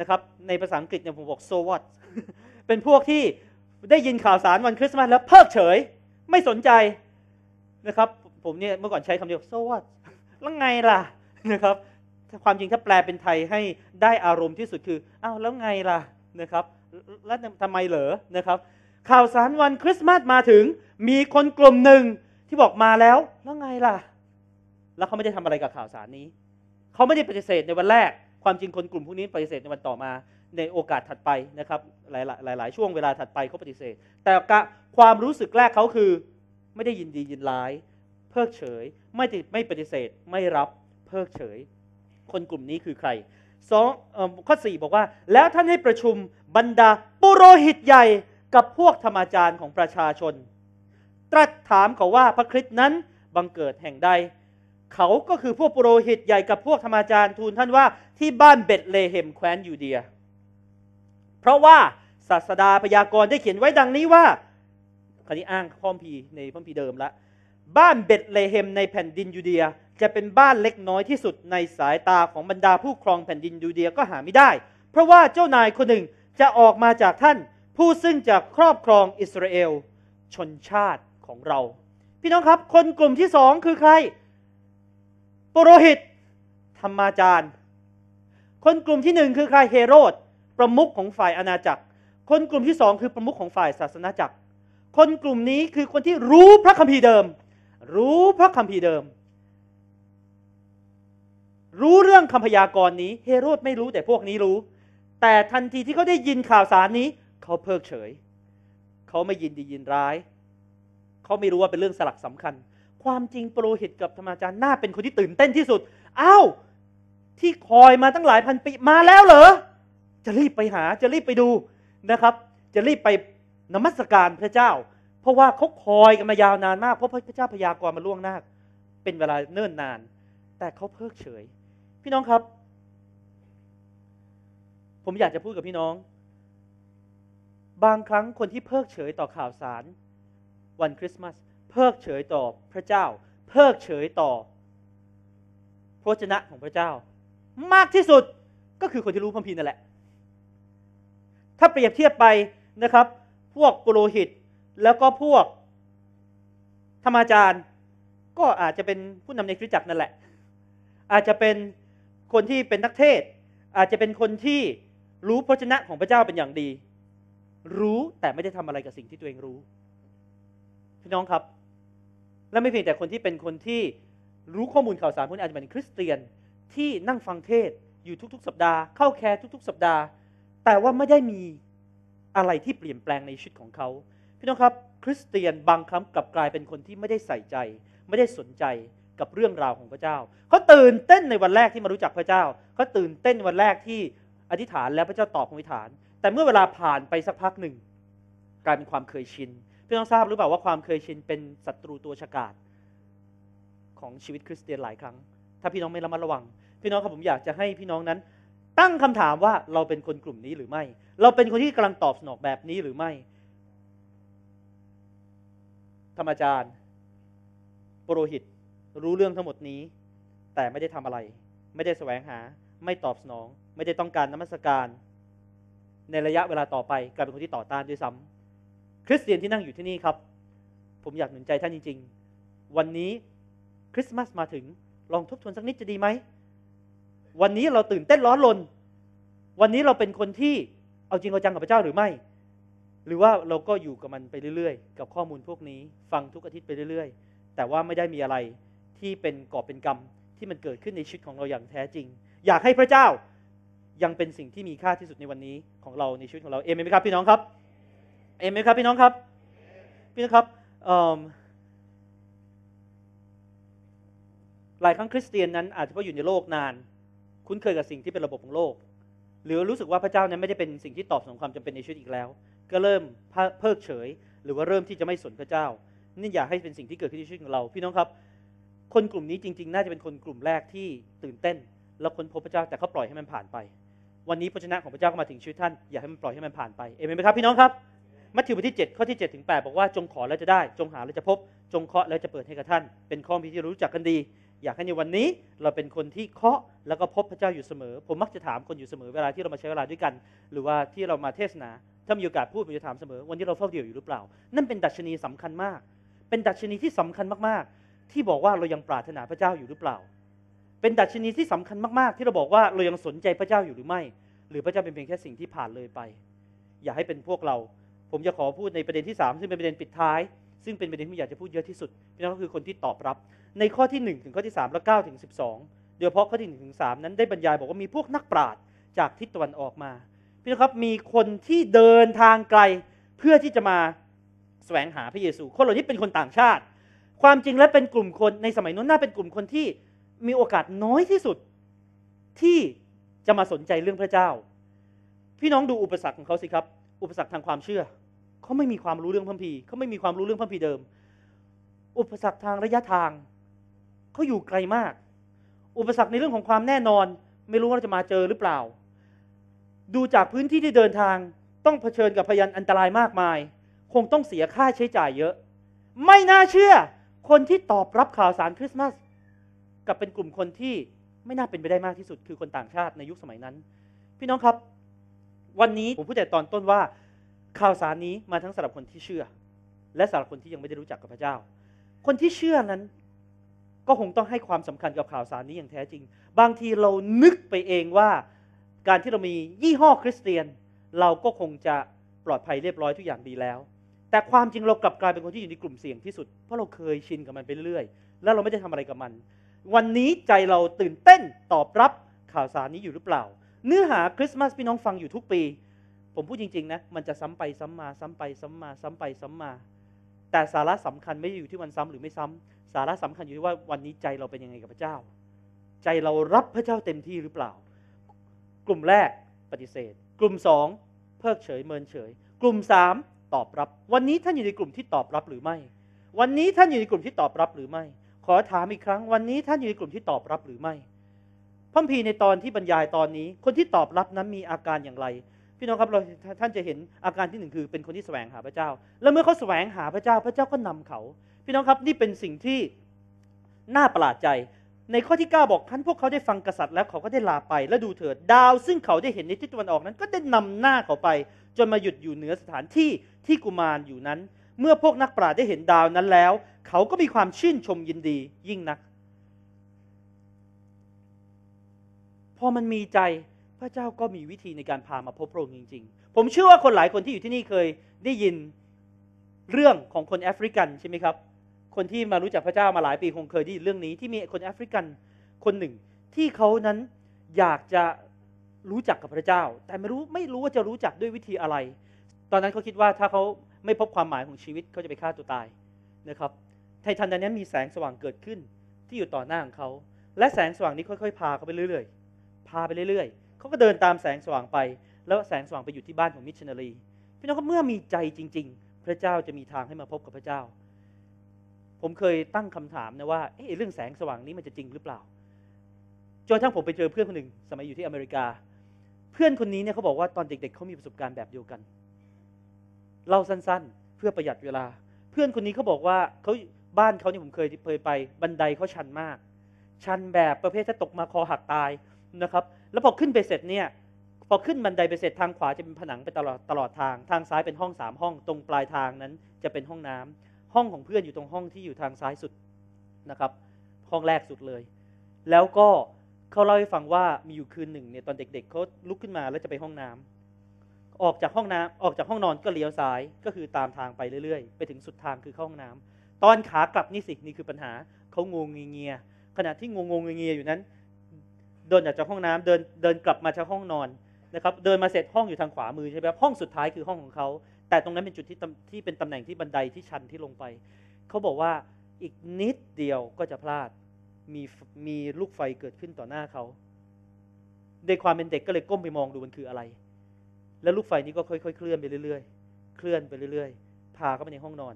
นะครับ ในภาษาอังกฤษเนี่ยผมบอก so what เป็นพวกที่ได้ยินข่าวสารวันคริสต์มาสแล้วเพิกเฉย ไม่สนใจนะครับผมเนี่ยเมื่อก่อนใช้คำเดียวโซวัแล้วไงล่ะนะครับความจริงถ้าแปลเป็นไทยให้ได้อารมณ์ที่สุดคืออ้าวแล้วไงล่ะนะครับ แล้วทำไมเหรอนะครับ ข่าวสารวันคริสต์มาสมาถึง มีคนกลุ่มหนึ่งที่บอกมาแล้ว แล้วไงล่ะ แล้วเขาไม่ได้ทำอะไรกับข่าวสารนี้ เขาไม่ได้ปฏิเสธในวันแรกความจริงคนกลุ่มพวกนี้ปฏิเสธในวันต่อมา ในโอกาสถัดไปนะครับ หลายๆหลายช่วงเวลาถัดไปเขาปฏิเสธ แต่ความรู้สึกแรกเขาคือไม่ได้ยินดียินร้ายเพิกเฉย ไม่ติดไม่ปฏิเสธไม่รับเพิกเฉย คนกลุ่มนี้คือใครสองข้อสี่บอกว่า แล้วท่านให้ประชุมบรรดาปุโรหิตใหญ่กับพวกธรรมาจารย์ของประชาชน ตรัสถามเขาว่าพระคริสต์นั้นบังเกิดแห่งใดเขาก็คือพวกปุโรหิตใหญ่กับพวกธรรมาจารย์ทูลท่านว่าที่บ้านเบตเลเฮมแคว้นยูเดียเพราะว่าศาสดาพยากรณ์ได้เขียนไว้ดังนี้ว่าอันนี้อ้างข้อพีในข้อพีเดิมละบ้านเบตเลเฮมในแผ่นดินยูเดีย จะเป็นบ้านเล็กน้อยที่สุดในสายตาของบรรดาผู้ครองแผ่นดินยูเดียก็หาไม่ได้ เพราะว่าเจ้านายคนหนึ่งจะออกมาจากท่าน ผู้ซึ่งจะครอบครองอิสราเอลชนชาติของเรา พี่น้องครับคนกลุ่มที่สองคือใครปโรหิต ธรรมาจารย์ คนกลุ่มที่หนึ่งคือใครเฮโรด ประมุขของฝ่ายอาณาจักรคนกลุ่มที่สองคือประมุขของฝ่ายศาสนาจักรคนกลุ่มนี้คือคนที่รู้พระคัมภีร์เดิม รู้พระคัมภีร์เดิม รู้เรื่องคำพยากรณ์นี้เฮโรดไม่รู้แต่พวกนี้รู้ แต่ทันทีที่เขาได้ยินข่าวสารนี้ เขาเพิกเฉย เขาไม่ยินดียินร้าย เขาไม่รู้ว่าเป็นเรื่องสลักสำคัญ ความจริงโปรหิตกับธรรมาจารย์น่าเป็นคนที่ตื่นเต้นที่สุดอ้าวที่คอยมาตั้งหลาย พันปีมาแล้วเหรอจะรีบไปหา จะรีบไปดูนะครับ จะรีบไปนมัสการพระเจ้า เพราะว่าเขาคอยกันมายาวนานมาก เพราะพระเจ้าพยากรณ์มาล่วงหน้า เป็นเวลาเนิ่นนาน แต่เขาเพิกเฉย พี่น้องครับ ผมอยากจะพูดกับพี่น้อง บางครั้งคนที่เพิกเฉยต่อข่าวสาร วันคริสต์มาส เพิกเฉยต่อพระเจ้า เพิกเฉยต่อ พระชนะของพระเจ้า มากที่สุดก็คือคนที่รู้พระพีนั่นแหละ ถ้าเปรียบเทียบไปนะครับพวกปุโรหิตแล้วก็พวก ธรรมาจารย์ ก็อาจจะเป็นผู้นำในคริสตจักรนั่นแหละ อาจจะเป็นคนที่เป็นนักเทศ อาจจะเป็นคนที่รู้พระชนะของพระเจ้าเป็นอย่างดี รู้แต่ไม่ได้ทำอะไรกับสิ่งที่ตัวเองรู้พี่น้องครับ และไม่เพียงแต่คนที่เป็นคนที่รู้ข้อมูลข่าวสารพวกนี้อาจจะเป็นคริสเตียนที่นั่งฟังเทศอยู่ทุกๆสัปดาห์ เข้าแคร์ทุกๆสัปดาห์ แต่ว่าไม่ได้มีอะไรที่เปลี่ยนแปลงในชีวิตของเขาพี่น้องครับ คริสเตียนบางครั้งกลับกลายเป็นคนที่ไม่ได้ใส่ใจ ไม่ได้สนใจกับเรื่องราวของพระเจ้า เขาตื่นเต้นในวันแรกที่มารู้จักพระเจ้าเขาตื่นเต้นวันแรกที่อธิษฐานแล้วพระเจ้าตอบคำอธิษฐาน แต่เมื่อเวลาผ่านไปสักพักหนึ่งกลายเป็นความเคยชิน พี่น้องทราบหรือเปล่าว่าความเคยชินเป็นศัตรูตัวฉกาจของชีวิตคริสเตียนหลายครั้ง ถ้าพี่น้องไม่ระมัดระวัง พี่น้องครับผมอยากจะให้พี่น้องนั้น ตั้งคำถามว่าเราเป็นคนกลุ่มนี้หรือไม่เราเป็นคนที่กำลังตอบสนองแบบนี้หรือไม่ ธรรมจารย์ปรหิตรู้เรื่องทั้งหมดนี้ แต่ไม่ได้ทำอะไร ไม่ได้แสวงหา ไม่ตอบสนอง ไม่ได้ต้องการนมัสการ ในระยะเวลาต่อไปกลายเป็นคนที่ต่อต้านด้วยซ้ำคริสเตียนที่นั่งอยู่ที่นี่ครับ ผมอยากหนุนใจท่านจริง ๆ วันนี้คริสต์มาสมาถึง ลองทบทวนสักนิดจะดีไหม วันนี้เราตื่นเต้นร้อนรนวันนี้เราเป็นคนที่เอาจริงเอาจังกับพระเจ้าหรือไม่ หรือว่าเราก็อยู่กับมันไปเรื่อย ๆ กับข้อมูลพวกนี้ ฟังทุกอาทิตย์ไปเรื่อย ๆ แต่ว่าไม่ได้มีอะไรที่เป็นกอบเป็นกรรม ที่มันเกิดขึ้นในชีวิตของเราอย่างแท้จริง อยากให้พระเจ้ายังเป็นสิ่งที่มีค่าที่สุดในวันนี้ของเราในชีวิตของเราเอเมนไหมครับ พี่น้องครับเอเมนครับพี่น้องครับพี่น้องครับหลายครั้งคริสเตียนนั้น อาจจะเพราะอยู่ในโลกนาน คุ้นเคยกับสิ่งที่เป็นระบบของโลกหรือรู้สึกว่าพระเจ้านั้นไม่ได้เป็นสิ่งที่ตอบสนองความจำเป็นในชีวิตอีกแล้ว ก็เริ่มเพิกเฉย หรือว่าเริ่มที่จะไม่สนพระเจ้า นี่อยากให้เป็นสิ่งที่เกิดขึ้นในชีวิตของเรา พี่น้องครับ คนกลุ่มนี้จริงๆน่าจะเป็นคนกลุ่มแรกที่ตื่นเต้น แล้วคนพบพระเจ้าแต่เขาปล่อยให้มันผ่านไป วันนี้พระชนะของพระเจ้าก็มาถึงชีวิตท่าน อย่าให้มันปล่อยให้มันผ่านไปเอเมนไหมครับพี่น้องครับมัทธิวบทที่7ข้อที่7ถึง8 บอกว่าจงขอแล้วจะได้จงหาแล้วจะพบ จงเคาะแล้วจะเปิดให้กับท่าน เป็นข้อพิที่รู้จักกันดีอยากให้ในวันนี้เราเป็นคนที่เคาะแล้วก็พบพระเจ้าอยู่เสมอผมมักจะถามคนอยู่เสมอเวลาที่เรามาใช้เวลาด้วยกัน หรือว่าที่เรามาเทศนาถ้ามีโอกาสพูดผมจะถามเสมอ วันนี้เราเฝ้าเดี่ยวอยู่หรือเปล่า นั่นเป็นดัชนีสำคัญมาก เป็นดัชนีที่สำคัญมากๆ ที่บอกว่าเรายังปรารถนาพระเจ้าอยู่หรือเปล่า เป็นดัชนีที่สำคัญมากๆที่เราบอกว่าเรายังสนใจพระเจ้าอยู่หรือไม่ หรือพระเจ้าเป็นเพียงแค่สิ่งที่ผ่านเลยไป อย่าให้เป็นพวกเรา ผมจะขอพูดในประเด็นที่3ซึ่งเป็นประเด็นปิดท้ายซึ่งเป็นประเด็นที่อยากจะพูดเยอะที่สุด พี่น้องก็คือคนที่ตอบรับ ในข้อที่1ถึงข้อที่3และ9ถึง12โดยเฉพาะข้อที่1ถึง3นั้นได้บรรยายบอกว่ามีพวกนักปราชญ์จากทิศตะวันออกมา พี่น้องครับ มีคนที่เดินทางไกลเพื่อที่จะมาแสวงหาพระเยซู คนเหล่านี้เป็นคนต่างชาติ ความจริงและเป็นกลุ่มคนในสมัยนั้นน่าเป็นกลุ่มคนที่มีโอกาสน้อยที่สุดที่จะมาสนใจเรื่องพระเจ้า พี่น้องดูอุปสรรคของเขาสิครับ อุปสรรคทางความเชื่อเขาไม่มีความรู้เรื่องพัมพี เขาไม่มีความรู้เรื่องพัมพีเดิม อุปสรรคทางระยะทาง เขาอยู่ไกลมาก อุปสรรคในเรื่องของความแน่นอน ไม่รู้ว่าจะมาเจอหรือเปล่า ดูจากพื้นที่ที่เดินทาง ต้องเผชิญกับพยันอันตรายมากมาย คงต้องเสียค่าใช้จ่ายเยอะ ไม่น่าเชื่อ คนที่ตอบรับข่าวสารคริสต์มาสกับเป็นกลุ่มคนที่ไม่น่าเป็นไปได้มากที่สุดคือคนต่างชาติในยุคสมัยนั้น พี่น้องครับ วันนี้ผมพูดแต่ตอนต้นว่าข่าวสารนี้มาทั้งสำหรับคนที่เชื่อ และสำหรับคนที่ยังไม่ได้รู้จักกับพระเจ้า คนที่เชื่อนั้นก็คงต้องให้ความสำคัญกับข่าวสารนี้อย่างแท้จริง บางทีเรานึกไปเองว่าการที่เรามียี่ห้อคริสเตียน เราก็คงจะปลอดภัยเรียบร้อยทุกอย่างดีแล้ว แต่ความจริงเรากลับกลายเป็นคนที่อยู่ในกลุ่มเสี่ยงที่สุดเพราะเราเคยชินกับมันไปเรื่อยแล้วเราไม่ได้ทำอะไรกับมัน วันนี้ใจเราตื่นเต้นตอบรับข่าวสารนี้อยู่หรือเปล่า เนื้อหาคริสต์มาสพี่น้องฟังอยู่ทุกปีผมพูดจริงๆ นะ มันจะซ้ำไปซ้ำมาซ้ำไปซ้ำมา ซ้ำไป ซ้ำมา แต่สาระสำคัญไม่อยู่ที่วันซ้ำหรือไม่ซ้ำ สาระสำคัญอยู่ที่ว่าวันนี้ใจเราเป็นยังไงกับพระเจ้า ใจเรารับพระเจ้าเต็มที่หรือเปล่า กลุ่มแรกปฏิเสธ กลุ่มสองเพิกเฉยเมินเฉย กลุ่มสามตอบรับ วันนี้ท่านอยู่ในกลุ่มที่ตอบรับหรือไม่ วันนี้ท่านอยู่ในกลุ่มที่ตอบรับหรือไม่ ขอถามอีกครั้ง วันนี้ท่านอยู่ในกลุ่มที่ตอบรับหรือไม่พ่อพีในตอนที่บรรยายตอนนี้ คนที่ตอบรับนั้นมีอาการอย่างไรพี่น้องครับเราท่านจะเห็นอาการที่หนึ่งคือเป็นคนที่แสวงหาพระเจ้า แล้วเมื่อเขาแสวงหาพระเจ้า พระเจ้าก็นำเขา พี่น้องครับ นี่เป็นสิ่งที่น่าประหลาดใจ ในข้อที่ 9 บอก ท่านพวกเขาได้ฟังกษัตริย์ แล้วเขาก็ได้ลาไป และดูเถิดดาวซึ่งเขาได้เห็นในทิศตะวันออกนั้น ก็ได้นำหน้าเขาไป จนมาหยุดอยู่เหนือสถานที่ที่กุมารอยู่นั้น เมื่อพวกนักปราชญ์ได้เห็นดาวนั้นแล้ว เขาก็มีความชื่นชมยินดียิ่งนักพอมันมีใจพระเจ้าก็มีวิธีในการพามาพบพระองค์จริง ๆ ผมเชื่อว่าคนหลายคนที่อยู่ที่นี่เคยได้ยินเรื่องของคนแอฟริกันใช่ไหมครับ คนที่มารู้จักพระเจ้ามาหลายปีคงเคยได้ยินเรื่องนี้ที่มีคนแอฟริกันคนหนึ่ง ที่เขานั้นอยากจะรู้จักกับพระเจ้า แต่ไม่รู้ไม่รู้ว่าจะรู้จักด้วยวิธีอะไร ตอนนั้นเขาคิดว่าถ้าเขาไม่พบความหมายของชีวิตเขาจะไปฆ่าตัวตายนะครับในทันใดนั้นมีแสงสว่างเกิดขึ้นที่อยู่ต่อหน้าของเขาและแสงสว่างนี้ค่อยๆ พาเขาไปเรื่อยๆ พาไปเรื่อย ๆเขาก็เดินตามแสงสว่างไป แล้วแสงสว่างไปอยู่ที่บ้านของมิชชันนารีพี่น้องเขาเมื่อมีใจจริง ๆ พระเจ้าจะมีทางให้มาพบกับพระเจ้า ผมเคยตั้งคำถามนะว่าเเรื่องแสงสว่างนี้มันจะจริงหรือเปล่าจนทั้งผมไปเจอเพื่อนคนหนึ่งสมัยอยู่ที่อเมริกา เพื่อนคนนี้เนี่ยเขาบอกว่าตอนเด็ก ๆเเขามีประสบการณ์แบบเดียวกัน เล่าสั้นๆ เพื่อประหยัดเวลา เพื่อนคนนี้เขาบอกว่าเขาบ้านเขาเนี่ยผมเคยเคยไป บันไดเขาชันมาก ชันแบบประเภทถ้าตกมาคอหักตายนะครับแล้วพอขึ้นไปเสร็จเนี่ยพอขึ้นบันไดไปเสร็จทางขวาจะเป็นผนังไปตลอดตลอดทางทางซ้ายเป็นห้องสามห้อง ตรงปลายทางนั้นจะเป็นห้องน้ำ ห้องของเพื่อนอยู่ตรงห้องที่อยู่ทางซ้ายสุดนะครับห้องแรกสุดเลย แล้วก็เขาเล่าให้ฟังว่ามีอยู่คืนหนึ่งเนี่ยตอนเด็กๆเขาลุกขึ้นมาแล้วจะไปห้องน้ำ ออกจากห้องน้ำออกจากห้องนอนก็เลี้ยวซ้ายก็คือตามทางไปเรื่อยๆ ไปถึงสุดทางคือเข้าห้องน้ำ ตอนขากลับนี่สินี่คือปัญหาเขางงเงียขณะที่งงงเงียอยู่นั้นเดินออกจากห้องน้ำเดินเดินกลับมาจากห้องนอนนะครับ เดินมาเสร็จห้องอยู่ทางขวามือใช่ไหมห้องสุดท้ายคือห้องของเขาแต่ตรงนั้นเป็นจุดที่ที่เป็นตำแหน่งที่บันไดที่ชันที่ลงไปเขาบอกว่าอีกนิดเดียวก็จะพลาดมีมีลูกไฟเกิดขึ้นต่อหน้าเขาในความเป็นเด็กก็เลยก้มไปมองดูมันคืออะไร แล้วลูกไฟนี้ก็ค่อยๆเคลื่อนไปเรื่อยๆเคลื่อนไปเรื่อย ๆพาเข้าไปในห้องนอน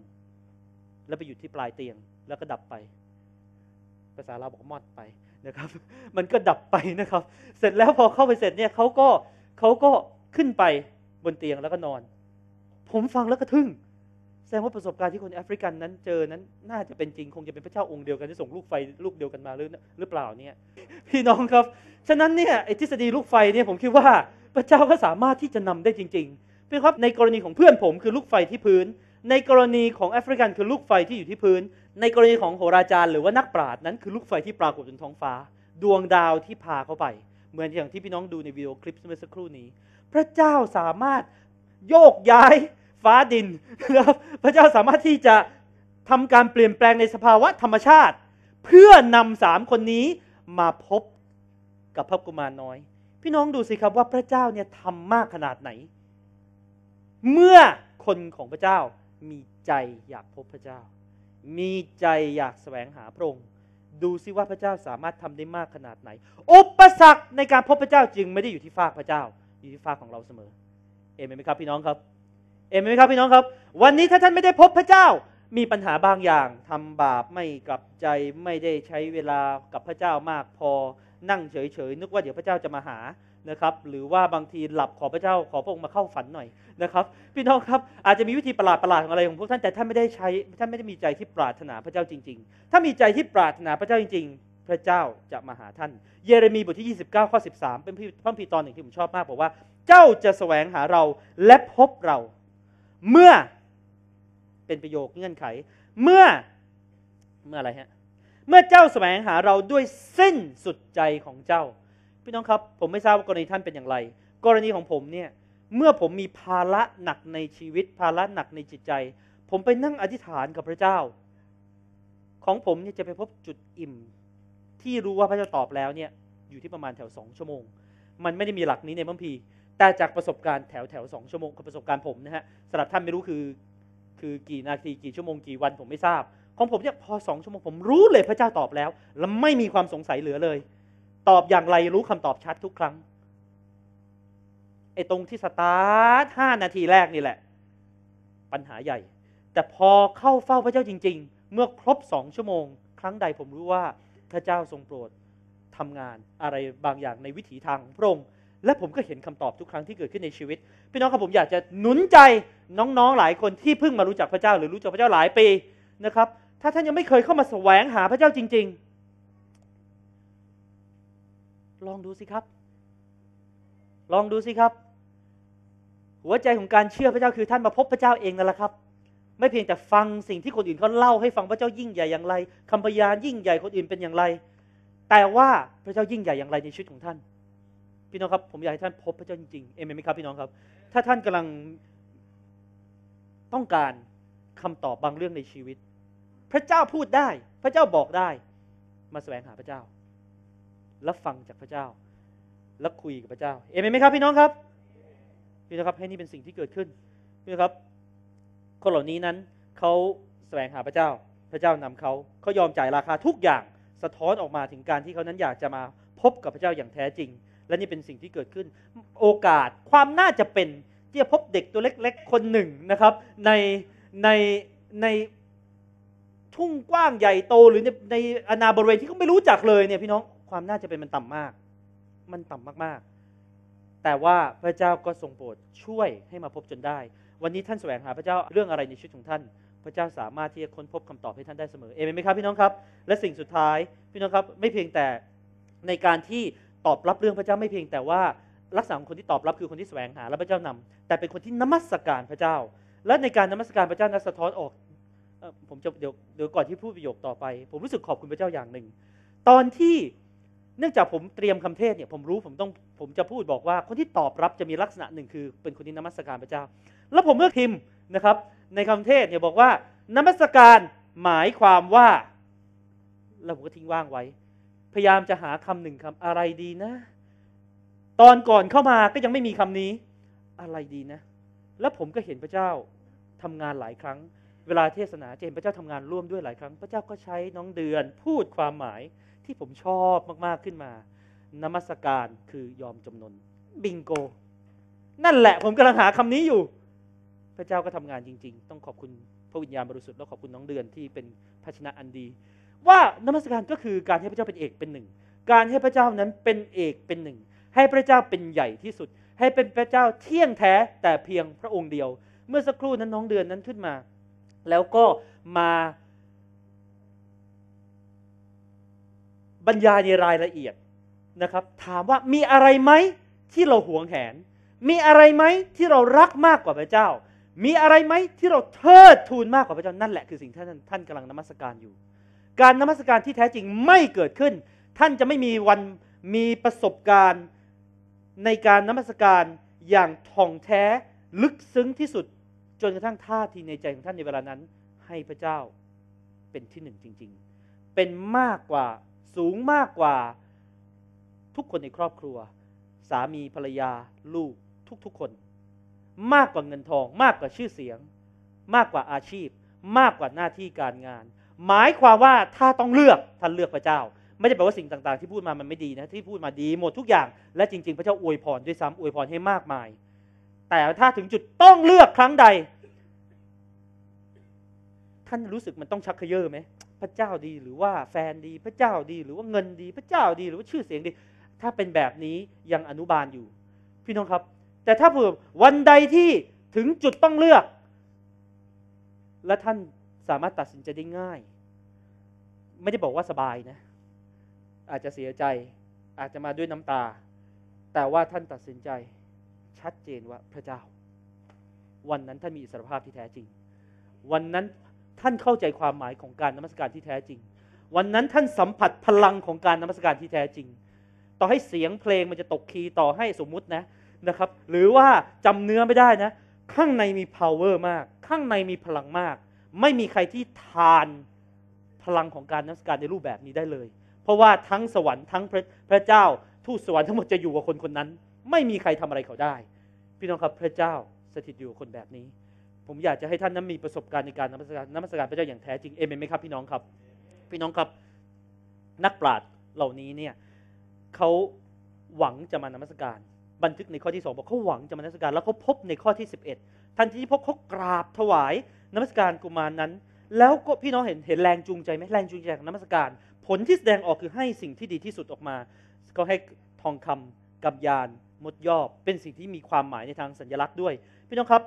แล้วไปหยุดที่ปลายเตียงแล้วก็ดับไป ภาษาเราบอกมอดไปนะครับมันก็ดับไปนะครับ เสร็จแล้วพอเข้าไปเสร็จเนี่ยเขาก็เขาก็ขึ้นไปบนเตียงแล้วก็นอน ผมฟังแล้วก็ทึ่ง แสดงว่าประสบการณ์ที่คนแอฟริกันนั้นเจอนั้น น่าจะเป็นจริงคงจะเป็นพระเจ้าองค์เดียวกันที่ส่งลูกไฟลูกเดียวกันมาหรือหรือเปล่าเนี่ย พี่น้องครับ ฉะนั้นเนี่ยไอ้ทฤษฎีลูกไฟเนี่ยผมคิดว่าพระเจ้าก็สามารถที่จะนำได้จริงๆเพ็่ครับในกรณีของเพื่อนผมคือลูกไฟที่พื้น ในกรณีของแอฟริกันคือลูกไฟที่อยู่ที่พื้นในกรณีของโหราจารย์หรือว่านักปราชญ์นั้นคือลูกไฟที่ปรากฏบนท้องฟ้า ดวงดาวที่พาเข้าไป เหมือนอย่างที่พี่น้องดูในวิดีโอคลิปเมื่อสักครู่นี้ พระเจ้าสามารถโยกย้ายฟ้าดินครับพระเจ้าสามารถที่จะ ทำการเปลี่ยนแปลงในสภาวะธรรมชาติ เพื่อนำสามคนนี้มาพบกับพระกุมารน้อย พี่น้องดูสิครับว่าพระเจ้าเนี่ยทำมากขนาดไหน เมื่อคนของพระเจ้ามีใจอยากพบพระเจ้ามีใจอยากแสวงหาพระองค์ดูซิว่าพระเจ้าสามารถทำได้มากขนาดไหน อุปสรรคในการพบพระเจ้าจึงไม่ได้อยู่ที่ฟากพระเจ้า อยู่ที่ฟากของเราเสมอ เอเมนไหมครับ พี่น้องครับ เอเมนไหมครับพี่น้องครับ วันนี้ถ้าท่านไม่ได้พบพระเจ้า มีปัญหาบางอย่าง ทำบาปไม่กลับใจไม่ได้ใช้เวลากับพระเจ้ามากพอนั่งเฉยๆนึกว่าเดี๋ยวพระเจ้าจะมาหานะครับหรือว่าบางทีหลับขอพระเจ้าขอพระองค์มาเข้าฝันหน่อยนะครับพี่น้องครับอาจจะมีวิธีประหลาดประหลาดของอะไรของพวกท่านแต่ท่านไม่ได้ใช้ท่านไม่ได้มีใจที่ปรารถนาพระเจ้าจริง ๆ ถ้ามีใจที่ปรารถนาพระเจ้าจริง ๆ พระเจ้าจะมาหาท่านเยเรมีบทที่29ข้อ13เป็นพระพีตอนหนึ่งที่ผมชอบมากบอกว่า เจ้าจะแสวงหาเราและพบเราเมื่อเป็นประโยคเงื่อนไข เมื่อเมื่ออะไรฮะเมื่อเจ้าแสวงหาเราด้วยสิ้นสุดใจของเจ้าพี่น้องครับผมไม่ทราบว่ากรณีท่านเป็นอย่างไร กรณีของผมเนี่ยเมื่อผมมีภาระหนักในชีวิต ภาระหนักในจิตใจ ผมไปนั่งอธิษฐานกับพระเจ้า ของผมเนี่ยจะไปพบจุดอิ่มที่รู้ว่าพระเจ้าตอบแล้วเนี่ยอยู่ที่ประมาณแถวสองชั่วโมง มันไม่ได้มีหลักนี้ในพระพี แต่จากประสบการณ์แถวแถวสองชั่วโมงกับประสบการณ์ผมนะฮะสำหรับท่านไม่รู้คือคือกี่นาทีกี่ชั่วโมงกี่วัน ผมไม่ทราบ ของผมเนี่ยพอสองชั่วโมงผมรู้เลยพระเจ้าตอบแล้ว และไม่มีความสงสัยเหลือเลยตอบอย่างไรรู้คำตอบชัดทุกครั้งไอ้ตรงที่สตาร์ทห้านาทีแรกนี่แหละ ปัญหาใหญ่ แต่พอเข้าเฝ้าพระเจ้าจริง ๆ เมื่อครบสองชั่วโมง ครั้งใดผมรู้ว่าพระเจ้าทรงโปรดทำงานอะไรบางอย่างในวิถีทางของพระองค์และผมก็เห็นคำตอบทุกครั้งที่เกิดขึ้นในชีวิต พี่น้องครับผมอยากจะหนุนใจน้อง ๆหลายคนที่เพิ่งมารู้จักพระเจ้า หรือรู้จักพระเจ้าหลายปีนะครับ ถ้าท่านยังไม่เคยเข้ามาแสวงหาพระเจ้าจริง ๆลองดูสิครับ ลองดูสิครับ หัวใจของการเชื่อพระเจ้าคือท่านมาพบพระเจ้าเองนั่นแหละครับ ไม่เพียงแต่ฟังสิ่งที่คนอื่นเขาเล่าให้ฟังพระเจ้ายิ่งใหญ่อย่างไรคำพยานยิ่งใหญ่คนอื่นเป็นอย่างไร แต่ว่าพระเจ้ายิ่งใหญ่อย่างไรในชีวิตของท่าน พี่น้องครับผมอยากให้ท่านพบพระเจ้าจริงๆ เอเมนไหมครับพี่น้องครับ ถ้าท่านกำลังต้องการคำตอบบางเรื่องในชีวิต พระเจ้าพูดได้ พระเจ้าบอกได้ มาแสวงหาพระเจ้ารับฟังจากพระเจ้าและคุยกับพระเจ้า เอเมนไหมครับพี่น้องครับ พี่น้องครับ ให้นี่เป็นสิ่งที่เกิดขึ้นพี่น้องครับคนเหล่านี้นั้นเขาแสวงหาพระเจ้าพระเจ้านำเขาเขายอมจ่ายราคาทุกอย่างสะท้อนออกมาถึงการที่เขานั้นอยากจะมาพบกับพระเจ้าอย่างแท้จริง และนี่เป็นสิ่งที่เกิดขึ้น โอกาสความน่าจะเป็นที่จะพบเด็กตัวเล็ก ๆ คนหนึ่งนะครับ ในในในทุ่งกว้างใหญ่โต หรือในในอนาบริเวณที่เขาไม่รู้จักเลยเนี่ยพี่น้องความน่าจะเป็นมันต่ำมาก มันต่ำมาก ๆ แต่ว่าพระเจ้าก็ทรงโปรดช่วยให้มาพบจนได้ วันนี้ท่านแสวงหาพระเจ้าเรื่องอะไรในชีวิตของท่าน พระเจ้าสามารถที่จะค้นพบคำตอบให้ท่านได้เสมอ เอเมนไหมครับพี่น้องครับ และสิ่งสุดท้ายพี่น้องครับไม่เพียงแต่ในการที่ตอบรับเรื่องพระเจ้าไม่เพียงแต่ว่าลักษณะของคนที่ตอบรับคือคนที่แสวงหาและพระเจ้านำ แต่เป็นคนที่นมัสการพระเจ้า และในการนมัสการพระเจ้านั้นสะท้อนออก ผมจะเดี๋ยวเดี๋ยวก่อนที่พูดประโยคต่อไป ผมรู้สึกขอบคุณพระเจ้าอย่างหนึ่ง ตอนที่เนื่องจากผมเตรียมคำเทศเนี่ยผมรู้ผมต้องผมจะพูดบอกว่าคนที่ตอบรับจะมีลักษณะหนึ่งคือ เป็นคนที่นมัสการพระเจ้า แล้วผมเลือกพิมพ์นะครับ ในคำเทศ เนี่ยบอกว่า นมัสการหมายความว่าแล้วผมก็ทิ้งว่างไว้ พยายามจะหาคำหนึ่งคำอะไรดีนะ ตอนก่อนเข้ามาก็ยังไม่มีคำนี้ อะไรดีนะ แล้วผมก็เห็นพระเจ้าทำงานหลายครั้ง เวลาเทศนาจะเห็น พระเจ้าทำงานร่วมด้วยหลายครั้งพระเจ้าก็ใช้น้องเดือน พูดความหมายที่ผมชอบมากๆขึ้นมา นมัสการคือยอมจำนนบิงโก นั่นแหละผมกำลังหาคำนี้อยู่ พระเจ้าก็ทำงานจริงๆ ต้องขอบคุณพระวิญญาณบริสุทธิ์และขอบคุณน้องเดือนที่เป็นภาชนะอันดี ว่านมัสการก็คือการให้พระเจ้าเป็นเอกเป็นหนึ่งการให้พระเจ้านั้นเป็นเอกเป็นหนึ่ง ให้พระเจ้าเป็นใหญ่ที่สุด ให้เป็นพระเจ้าเที่ยงแท้แต่เพียงพระองค์เดียว เมื่อสักครู่นั้นน้องเดือนนั้นขึ้นมา แล้วก็มาบรรยายในรายละเอียดนะครับ ถามว่ามีอะไรไหมที่เราหวงแหนมีอะไรไหมที่เรารักมากกว่าพระเจ้า มีอะไรไหมที่เราเทิดทูนมากกว่าพระเจ้านั่นแหละคือสิ่งที่ท่านท่านกำลังนมัสการอยู่ การนมัสการที่แท้จริงไม่เกิดขึ้น ท่านจะไม่มีวันมีประสบการณ์ในการนมัสการอย่างท่องแท้ลึกซึ้งที่สุดจนกระทั่งท่าทีในใจของท่านในเวลานั้น ให้พระเจ้าเป็นที่หนึ่งจริง ๆ เป็นมากกว่าสูงมากกว่าทุกคนในครอบครัว สามีภรรยา ลูก ทุก ๆคน มากกว่าเงินทอง มากกว่าชื่อเสียง มากกว่าอาชีพ มากกว่าหน้าที่การงาน หมายความว่าถ้าต้องเลือกท่านเลือกพระเจ้า ไม่ใช่แปลว่าสิ่งต่างๆ ที่พูดมามันไม่ดีนะที่พูดมาดีหมดทุกอย่าง และจริง ๆพระเจ้าอวยพรด้วยซ้ำอวยพรให้มากมาย แต่ถ้าถึงจุดต้องเลือกครั้งใด ท่านรู้สึกมันต้องชักเขยื้อไหมพระเจ้าดีหรือว่าแฟนดี พระเจ้าดีหรือว่าเงินดี พระเจ้าดีหรือว่าชื่อเสียงดี ถ้าเป็นแบบนี้ยังอนุบาลอยู่ พี่น้องครับ แต่ถ้าเผื่อวันใดที่ถึงจุดต้องเลือก และท่านสามารถตัดสินใจได้ง่าย ไม่ได้บอกว่าสบายนะ อาจจะเสียใจอาจจะมาด้วยน้ำตา แต่ว่าท่านตัดสินใจ ชัดเจนว่าพระเจ้า วันนั้นท่านมีอิสรภาพที่แท้จริง วันนั้นท่านเข้าใจความหมายของการนมัสการที่แท้จริง วันนั้นท่านสัมผัสพลังของการนมัสการที่แท้จริง ต่อให้เสียงเพลงมันจะตกคีย์ต่อให้สมมุตินะนะครับ หรือว่าจำเนื้อไม่ได้นะ ข้างในมี power มาก ข้างในมีพลังมาก ไม่มีใครที่ทานพลังของการนมัสการในรูปแบบนี้ได้เลย เพราะว่าทั้งสวรรค์ทั้งพระพระเจ้าทูตสวรรค์ทั้งหมดจะอยู่กับคนคนนั้น ไม่มีใครทำอะไรเขาได้ พี่น้องครับพระเจ้าสถิตอยู่คนแบบนี้ผมอยากจะให้ท่านนั้นมีประสบการณ์ในการนมัสการนมัสการพระเจ้าอย่างแท้จริงเอเมนไหมครับพี่น้องครับ พี่น้องครับนักปราชญ์เหล่านี้เนี่ยเขาหวังจะมานมัสการ บันทึกในข้อที่สองบอกเขาหวังจะมานมัสการ แล้วเขาพบในข้อที่ 11ทันทีที่พบเขากราบถวายนมัสการกุมารนั้น แล้วก็พี่น้องเห็นเห็นแรงจูงใจไหมแรงจูงใจของนมัสการ ผลที่แสดงออกคือให้สิ่งที่ดีที่สุดออกมาเขาให้ทองคำกับยานมดยอบ เป็นสิ่งที่มีความหมายในทางสัญลักษณ์ด้วย พี่น้องครับ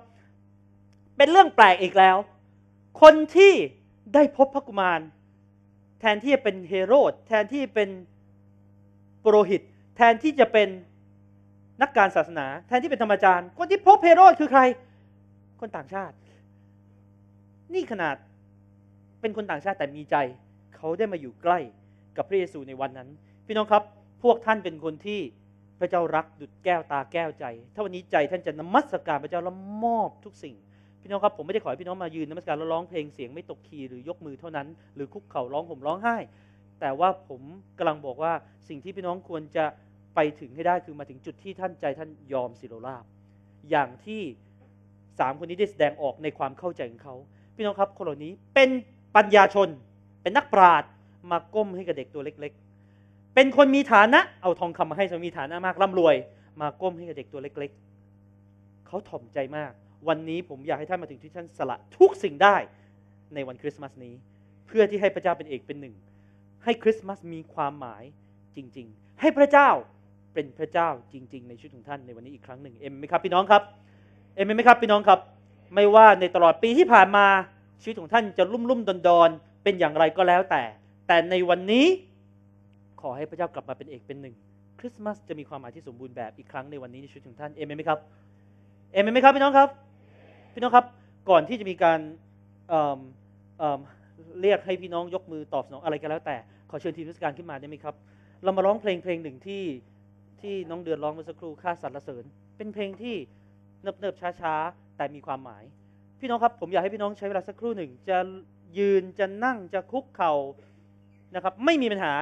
เป็นเรื่องแปลกอีกแล้ว คนที่ได้พบพระกุมาร แทนที่จะเป็นเฮโรด แทนที่เป็นปรหิต แทนที่จะเป็นนักการศาสนา แทนที่เป็นธรรมจารย์ คนที่พบเฮโรดคือใคร คนต่างชาติ นี่ขนาดเป็นคนต่างชาติ แต่มีใจ เขาได้มาอยู่ใกล้กับพระเยซูในวันนั้น พี่น้องครับพวกท่านเป็นคนที่พระเจ้ารักดุดแก้วตาแก้วใจ ถ้าวันนี้ใจ ท่านจะนมัสการพระเจ้าแล้วมอบทุกสิ่งพี่น้องครับผมไม่ได้ขอให้พี่น้องมายืนนมัสการแล้วร้องเพลงเสียงไม่ตกคีย์หรือยกมือเท่านั้นหรือ คุกเข่าร้องผมร้องไห้แต่ว่าผมกำลังบอกว่าสิ่งที่พี่น้องควรจะไปถึงให้ได้คือมาถึงจุดที่ท่านใจท่านยอมสิโรราบ อย่างที่สามคนนี้ได้แสดงออกในความเข้าใจของเขาพี่น้องครับ คนเหล่านี้เป็นปัญญาชน เป็นนักปราชญ์มาก้มให้กับเด็กตัวเล็กๆ เป็นคนมีฐานะเอาทองคำมาให้สามีฐานะมากร่ำารวย มาก้มให้กับเด็กตัวเล็กๆ เขาถ่อมใจมากวันนี้ผมอยากให้ท่านมาถึงที่ท่านสละทุกสิ่งได้ในวันคริสต์มาสนี้ เพื่อที่ให้พระเจ้าเป็นเอกเป็นหนึ่ง ให้คริสต์มาสมีความหมายจริง ๆ ให้พระเจ้าเป็นพระเจ้าจริงๆ ในชีวิตของท่าน ในวันนี้อีกครั้งหนึ่งเอ็มไหมครับพี่น้องครับ เอ็มไหมครับพี่น้องครับ ไม่ว่าในตลอดปีที่ผ่านมาชีวิตของท่านจะลุ่มลุ่มดอนดอนเป็นอย่างไรก็แล้วแต่ แต่ในวันนี้ขอให้พระเจ้ากลับมาเป็นเอกเป็นหนึ่งคริสต์มาสจะมีความหมายที่สมบูรณ์แบบอีกครั้งในวันนี้ในชีวิตของท่าน เอเมนไหมครับ เอเมนไหมครับพี่น้องครับพี่น้องครับก่อนที่จะมีการเเรียกให้พี่น้องยกมือตอบสนองอะไรก็แล้วแต่ขอเชิญทีมนักการขึ้นมาได้ไหมครับ เรามาร้องเพลงเพลงหนึ่งที่ที่น้องเดือนร้องเมื่อสักครู่ค่าสรรเสริญเป็นเพลงที่เนิบเนิบช้าช้าแต่มีความหมาย พี่น้องครับผมอยากให้พี่น้องใช้เวลาสักครู่หนึ่ง จะยืนจะนั่งจะคุกเข่านะครับไม่มีปัญหา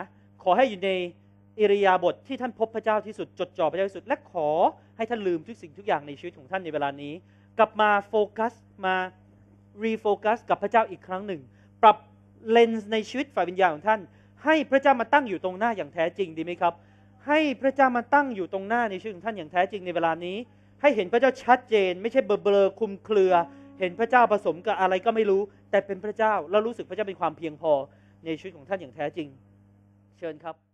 ขอให้อยู่ในอิริยาบถทที่ท่านพบพระเจ้าที่สุดจดจ่อพระเจ้าที่สุด และขอให้ท่านลืมทุกสิ่งทุกอย่างในชีวิตของท่านในเวลานี้กลับมาโฟกัสมารีโฟกัสกับพระเจ้าอีกครั้งหนึ่ง ปรับเลนส์ในชีวิตฝ่ายวิญญาณของท่าน ให้พระเจ้ามาตั้งอยู่ตรงหน้าอย่างแท้จริงดีไหมครับ ให้พระเจ้ามาตั้งอยู่ตรงหน้าในชีวิตของท่านอย่างแท้จริงในเวลานี้ ให้เห็นพระเจ้าชัดเจน ไม่ใช่เบลเบลคุมเครือ เห็นพระเจ้าผสมกับอะไรก็ไม่รู้ แต่เป็นพระเจ้าแล้วรู้สึกพระเจ้าเป็นความเพียงพอในชีวิตของท่านอย่างแท้จริง เชิญครับ